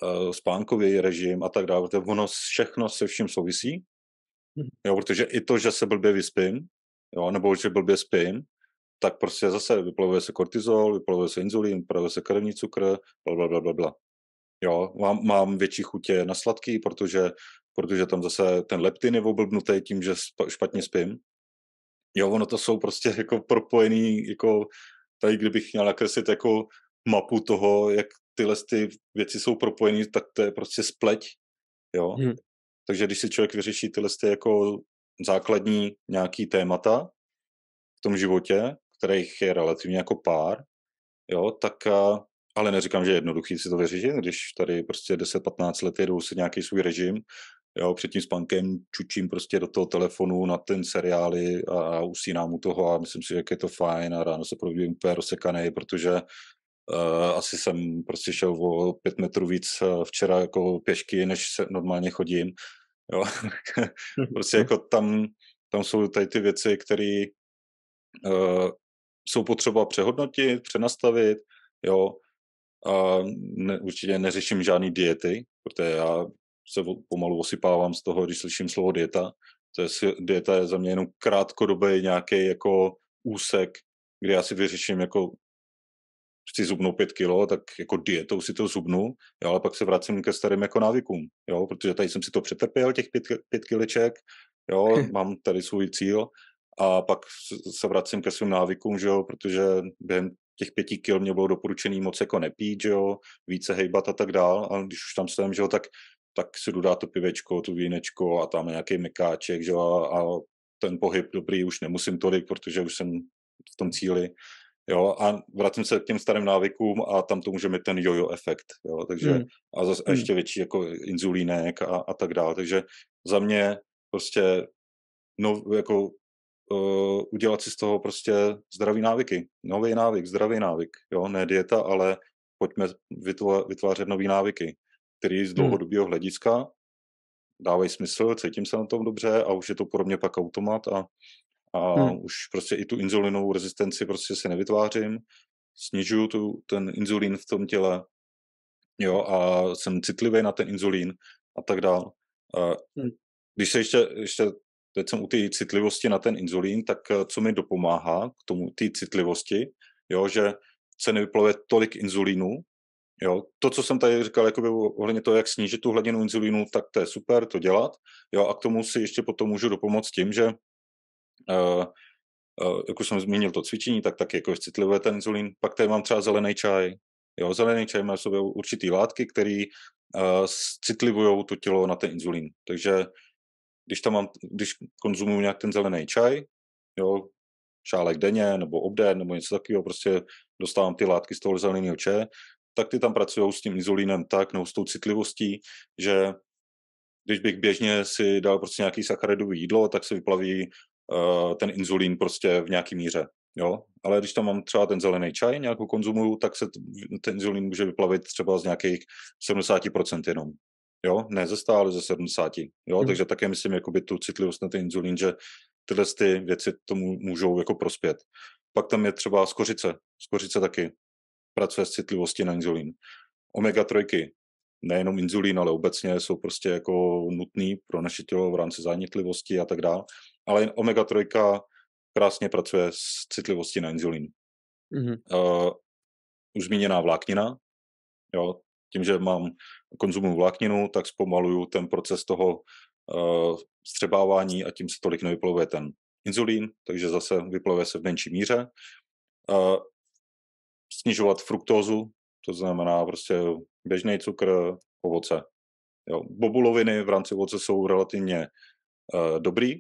eh, spánkový režim a tak dále, protože ono všechno se vším souvisí, mhm. jo, protože i to, že se blbě vyspím, jo, nebo že blbě spím, tak prostě zase vyplavuje se kortizol, vyplavuje se inzulín, vyplavuje se krevní cukr, bla, bla, bla, bla. Jo, mám, mám větší chutě na sladký, protože, protože tam zase ten leptin je oblbnutý tím, že špatně spím. Jo, ono to jsou prostě jako propojený, jako tady kdybych měl nakreslit jako mapu toho, jak tyhle ty věci jsou propojené, tak to je prostě spleť. Jo? Hmm. Takže když si člověk vyřeší tyhle ty jako základní nějaký témata v tom životě, kterých je relativně jako pár, jo, tak eh, ale neříkám, že je jednoduchý si to vyřešit, když tady prostě 10-15 let jedou si nějaký svůj režim, jo, před tím spankem čučím prostě do toho telefonu na ten seriály a, a usínám u toho a myslím si, že je to fajn a ráno se probudím úplně rozsekaný, protože uh, asi jsem prostě šel o pět metrů víc eh, včera jako pěšky, než se normálně chodím, jo. prostě mhm. jako tam, tam jsou tady ty věci, které jsou potřeba přehodnotit, přenastavit, jo. A ne, určitě neřeším žádný diety, protože já se pomalu osypávám z toho, když slyším slovo dieta. To je, dieta je za mě jenom krátkodobý nějaký jako úsek, kde já si vyřeším jako chci zubnout pět kilo, tak jako dietou si to zubnu, jo, ale pak se vracím ke starým jako návykům, jo, protože tady jsem si to přetrpěl, těch pět, pět kiliček, jo, mám tady svůj cíl a pak se vracím ke svým návykům, že jo, protože během těch pěti kil mě bylo doporučený moc jako nepít, že jo, více hejbat a tak dál, A když už tam jsem, že jo, tak, tak si dodá to pivečko, tu vínečko a tam nějaký mykáček, že jo, a, ten pohyb dobrý už nemusím tolik, protože už jsem v tom cíli. Jo, a vracím se k těm starým návykům a tam to může mít ten jojo efekt, jo, takže hmm. a zase hmm. ještě větší jako inzulínek a, a tak dále, takže za mě prostě no, jako uh, udělat si z toho prostě zdravý návyky. Nový návyk, zdravý návyk. Jo? Ne dieta, ale pojďme vytvářet nový návyky, které z hmm. dlouhodobého hlediska dávají smysl, cítím se na tom dobře a už je to podobně pak automat a, a hmm. už prostě i tu inzulinovou rezistenci prostě si nevytvářím, snižuju tu, ten inzulín v tom těle jo, a jsem citlivý na ten inzulín a tak dál. Eh, hmm. Když se ještě, ještě teď jsem u té citlivosti na ten inzulín, tak eh, co mi dopomáhá k tomu té citlivosti, jo, že se nevyplave tolik inzulínu, Jo, to, co jsem tady říkal, jakoby ohledně toho, jak snížit tu hladinu inzulínu, tak to je super, to dělat. Jo, a k tomu si ještě potom můžu dopomoct tím, že uh, uh, jak už jsem zmínil to cvičení, tak taky jako citlivuje ten inzulín. Pak tady mám třeba zelený čaj. Jo, zelený čaj má v sobě určitý látky, které uh, citlivují to tělo na ten inzulín. Takže když tam mám, když konzumuju nějak ten zelený čaj, jo, šálek denně, nebo obden, nebo něco takového, prostě dostávám ty látky z toho zeleného čaje, tak ty tam pracují s tím izolínem tak, nebo s tou citlivostí, že když bych běžně si dal prostě nějaký sacharidový jídlo, tak se vyplaví uh, ten inzulín prostě v nějaký míře. Jo? Ale když tam mám třeba ten zelený čaj, nějakou konzumuju, tak se ten inzulín může vyplavit třeba z nějakých 70% jenom jo, ne ze 100, ale ze 70, jo, hmm. takže také myslím jakoby tu citlivost na ten inzulín, že tyhle ty věci tomu můžou jako prospět. Pak tam je třeba skořice, skořice taky pracuje s citlivostí na inzulín. Omega-3, nejenom inzulín, ale obecně jsou prostě jako nutný pro naše tělo v rámci zánětlivosti a tak dále. Ale omega-3 krásně pracuje s citlivostí na inzulín. Mm-hmm. Uh, už zmíněná vláknina, jo, tím, že mám konzumu vlákninu, tak zpomaluju ten proces toho uh, eh, střebávání a tím se tolik nevyplavuje ten inzulín, takže zase vyplavuje se v menší míře. Uh, snižovat fruktózu, to znamená prostě běžný cukr, ovoce. Jo. Bobuloviny v rámci ovoce jsou relativně uh, dobrý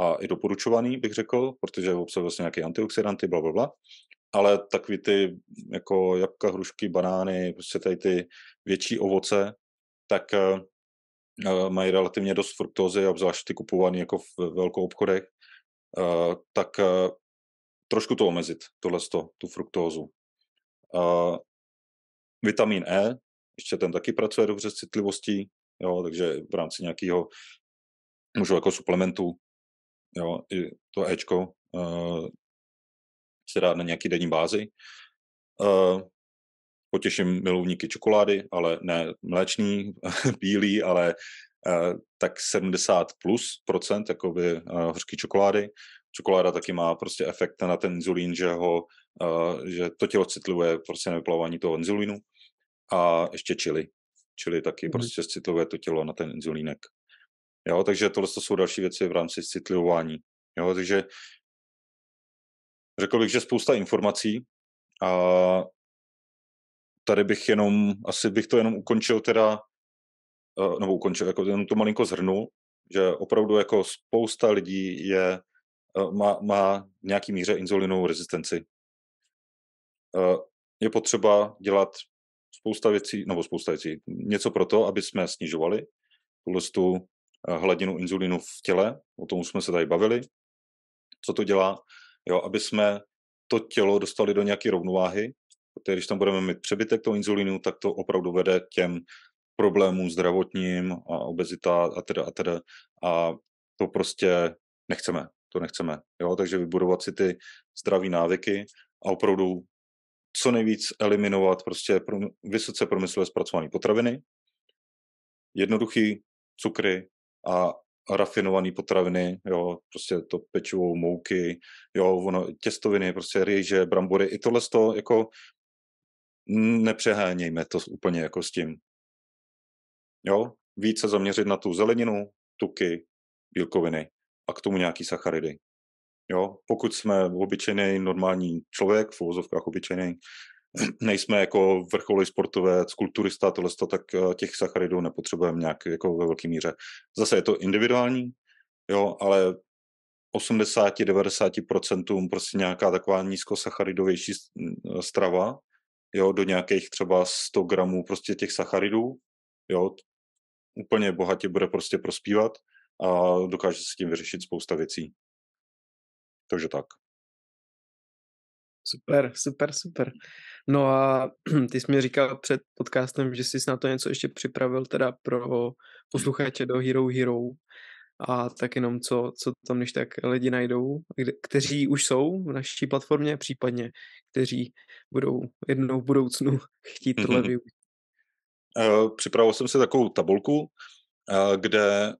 a i doporučovaný, bych řekl, protože obsahuje vlastně nějaké antioxidanty, bla, bla, bla ale takový ty jako jabka, hrušky, banány, prostě tady ty větší ovoce, tak uh, mají relativně dost fruktózy, obzvlášť ty kupované jako v velkou obchodech, uh, tak uh, trošku to omezit, tohle, tu fruktózu. Uh, vitamin E, ještě ten taky pracuje dobře s citlivostí, jo, takže v rámci nějakého můžu jako suplementu, jo, i to Ečko, uh, se dát na nějaký denní bázi. Uh, potěším milovníky čokolády, ale ne mléčný, bílý, ale uh, tak 70 plus procent jakoby uh, hořký čokolády. Čokoláda taky má prostě efekt na ten inzulín, že ho, uh, že to tělo citluje prostě vyplavování toho inzulínu a ještě čili. Čili taky mm. prostě citluje to tělo na ten inzulínek. Jo, takže tohle jsou další věci v rámci citlivování. Jo, takže Řekl bych, že spousta informací a tady bych jenom, asi bych to jenom ukončil teda, eh, nebo ukončil, jako jenom to malinko zhrnul, že opravdu jako spousta lidí je, eh, má, má v nějaký míře inzulinovou rezistenci. Eh, je potřeba dělat spousta věcí, nebo spousta věcí, něco pro to, aby jsme snižovali tuhle tu hladinu inzulinu v těle, o tom jsme se tady bavili, co to dělá, jo, aby jsme to tělo dostali do nějaké rovnováhy, protože když tam budeme mít přebytek toho inzulínu, tak to opravdu vede k těm problémům zdravotním a obezita a teda a teda a to prostě nechceme, to nechceme, jo, takže vybudovat si ty zdraví návyky a opravdu co nejvíc eliminovat prostě vysoce promyslové zpracované potraviny, jednoduchý cukry a rafinované potraviny, jo, prostě to pečivo, mouky, jo, ono, těstoviny, prostě rýže, brambory, i tohle to jako nepřehánějme to úplně jako s tím. Jo, více zaměřit na tu zeleninu, tuky, bílkoviny a k tomu nějaký sacharidy. Jo, pokud jsme obyčejný normální člověk, v uvozovkách obyčejný, nejsme jako vrcholový sportovec, kulturista, tohle, tak eh, těch sacharidů nepotřebujeme nějak jako ve velké míře. Zase je to individuální, jo, ale 80-90% prostě nějaká taková nízkosacharidovější strava, jo, do nějakých třeba 100 gramů prostě těch sacharidů, jo, úplně bohatě bude prostě prospívat a dokáže se s tím vyřešit spousta věcí. Takže tak. Super, super, super. No a ty jsi mi říkal před podcastem, že jsi na to něco ještě připravil teda pro posluchače do Hero Hero a tak jenom co, co tam když tak lidi najdou, kde, kteří už jsou v naší platformě, případně kteří budou jednou v budoucnu chtít mm-hmm. tohle mhm. využít. Eh, připravil jsem si takovou tabulku, eh, kde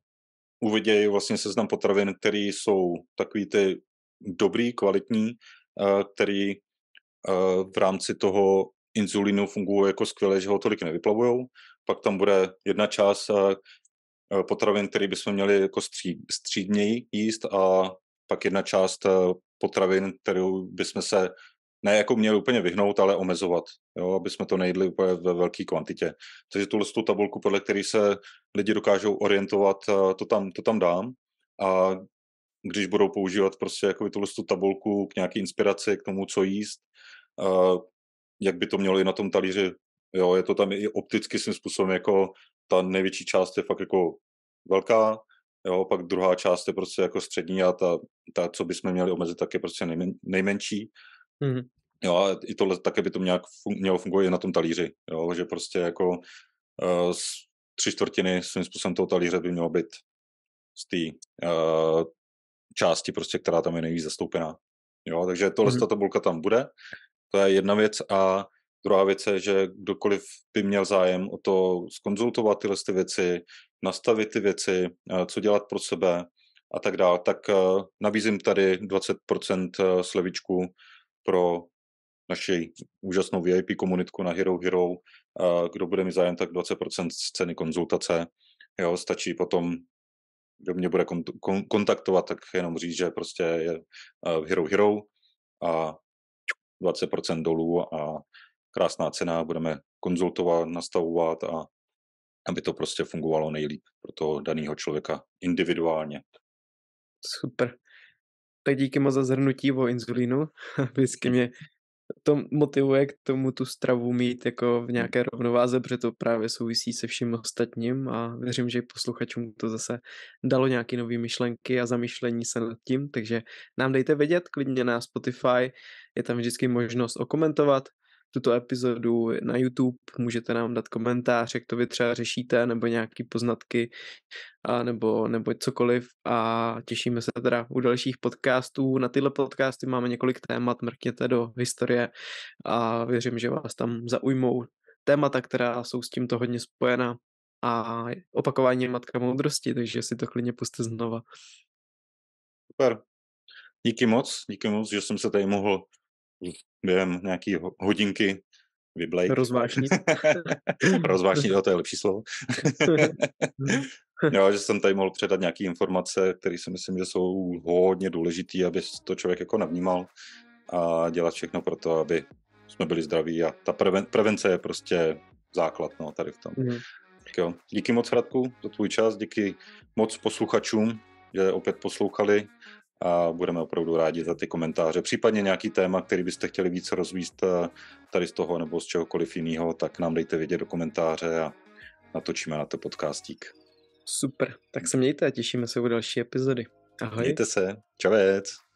uvidějí vlastně seznam potravin, které jsou takový ty dobrý, kvalitní Eh, který eh, v rámci toho inzulínu fungují jako skvěle, že ho tolik nevyplavují. Pak tam bude jedna část eh, potravin, které bychom měli jako střídněji jíst a pak jedna část potravin, kterou bychom se ne jako měli úplně vyhnout, ale omezovat, jo, aby jsme to nejedli úplně ve velké kvantitě. Takže tuhle tu tabulku, podle které se lidi dokážou orientovat, to tam, to tam dám. A když budou používat prostě jako tu tabulku k nějaké inspiraci, k tomu, co jíst, uh, jak by to mělo i na tom talíři. Jo, je to tam i opticky svým způsobem jako ta největší část je fakt jako velká, jo, pak druhá část je prostě jako střední a ta, ta co jsme měli omezit, tak je prostě nejmen, nejmenší. Mm-hmm. Jo, a i tohle také by to nějak fun- mělo fungovat i na tom talíři, jo, že prostě jako uh, tři čtvrtiny svým způsobem toho talíře by mělo být z té uh, části, prostě, která tam je nejvíc zastoupená. Jo, takže tohle mm-hmm. ta tabulka tam bude. To je jedna věc a druhá věc je, že kdokoliv by měl zájem o to skonzultovat tyhle ty věci, nastavit ty věci, eh, co dělat pro sebe a tak dále, tak eh, nabízím tady 20% eh, slevičku pro naši úžasnou VIP komunitku na Hero Hero. Kdo bude mít zájem, tak 20% z ceny konzultace. Jo, stačí potom kdo mě bude kont- kon- kontaktovat, tak jenom říct, že prostě je uh, Hero Hero a 20% dolů a krásná cena, budeme konzultovat, nastavovat a aby to prostě fungovalo nejlíp pro toho daného člověka individuálně. Super. Tak díky moc za zhrnutí o inzulínu. Vždycky mě to motivuje k tomu tu stravu mít jako v hmm. nějaké rovnováze, protože to právě souvisí se vším ostatním a věřím, že posluchačům to zase dalo nějaké nové myšlenky a zamýšlení se nad tím, takže nám dejte vědět klidně na Spotify, je tam vždycky možnost okomentovat, tuto epizodu na YouTube, můžete nám dát komentář, jak to vy třeba řešíte, nebo nějaké poznatky, a nebo, nebo cokoliv a těšíme se teda u dalších podcastů. Na tyhle podcasty máme několik témat, mrkněte do historie a věřím, že vás tam zaujmou témata, která jsou s tímto hodně spojena a opakování je matka moudrosti, takže si to klidně puste znova. Super. Díky moc, díky moc, že jsem se tady mohl během nějaký hodinky vyblej. Rozvážnit. Rozvážnit, to je lepší slovo. jo, že jsem tady mohl předat nějaké informace, které si myslím, že jsou hodně důležité, aby to člověk jako navnímal a dělat všechno pro to, aby jsme byli zdraví a ta preven- prevence je prostě základ no, tady v tom. Mm. Tak jo. Díky moc, Radku, za tvůj čas, díky moc posluchačům, že opět poslouchali a budeme opravdu rádi za ty komentáře. Případně nějaký téma, který byste chtěli víc rozvíst eh, tady z toho nebo z čehokoliv jiného, tak nám dejte vědět do komentáře a natočíme na to podcastík. Super, tak se mějte a těšíme se u další epizody. Ahoj. Mějte se, čavec.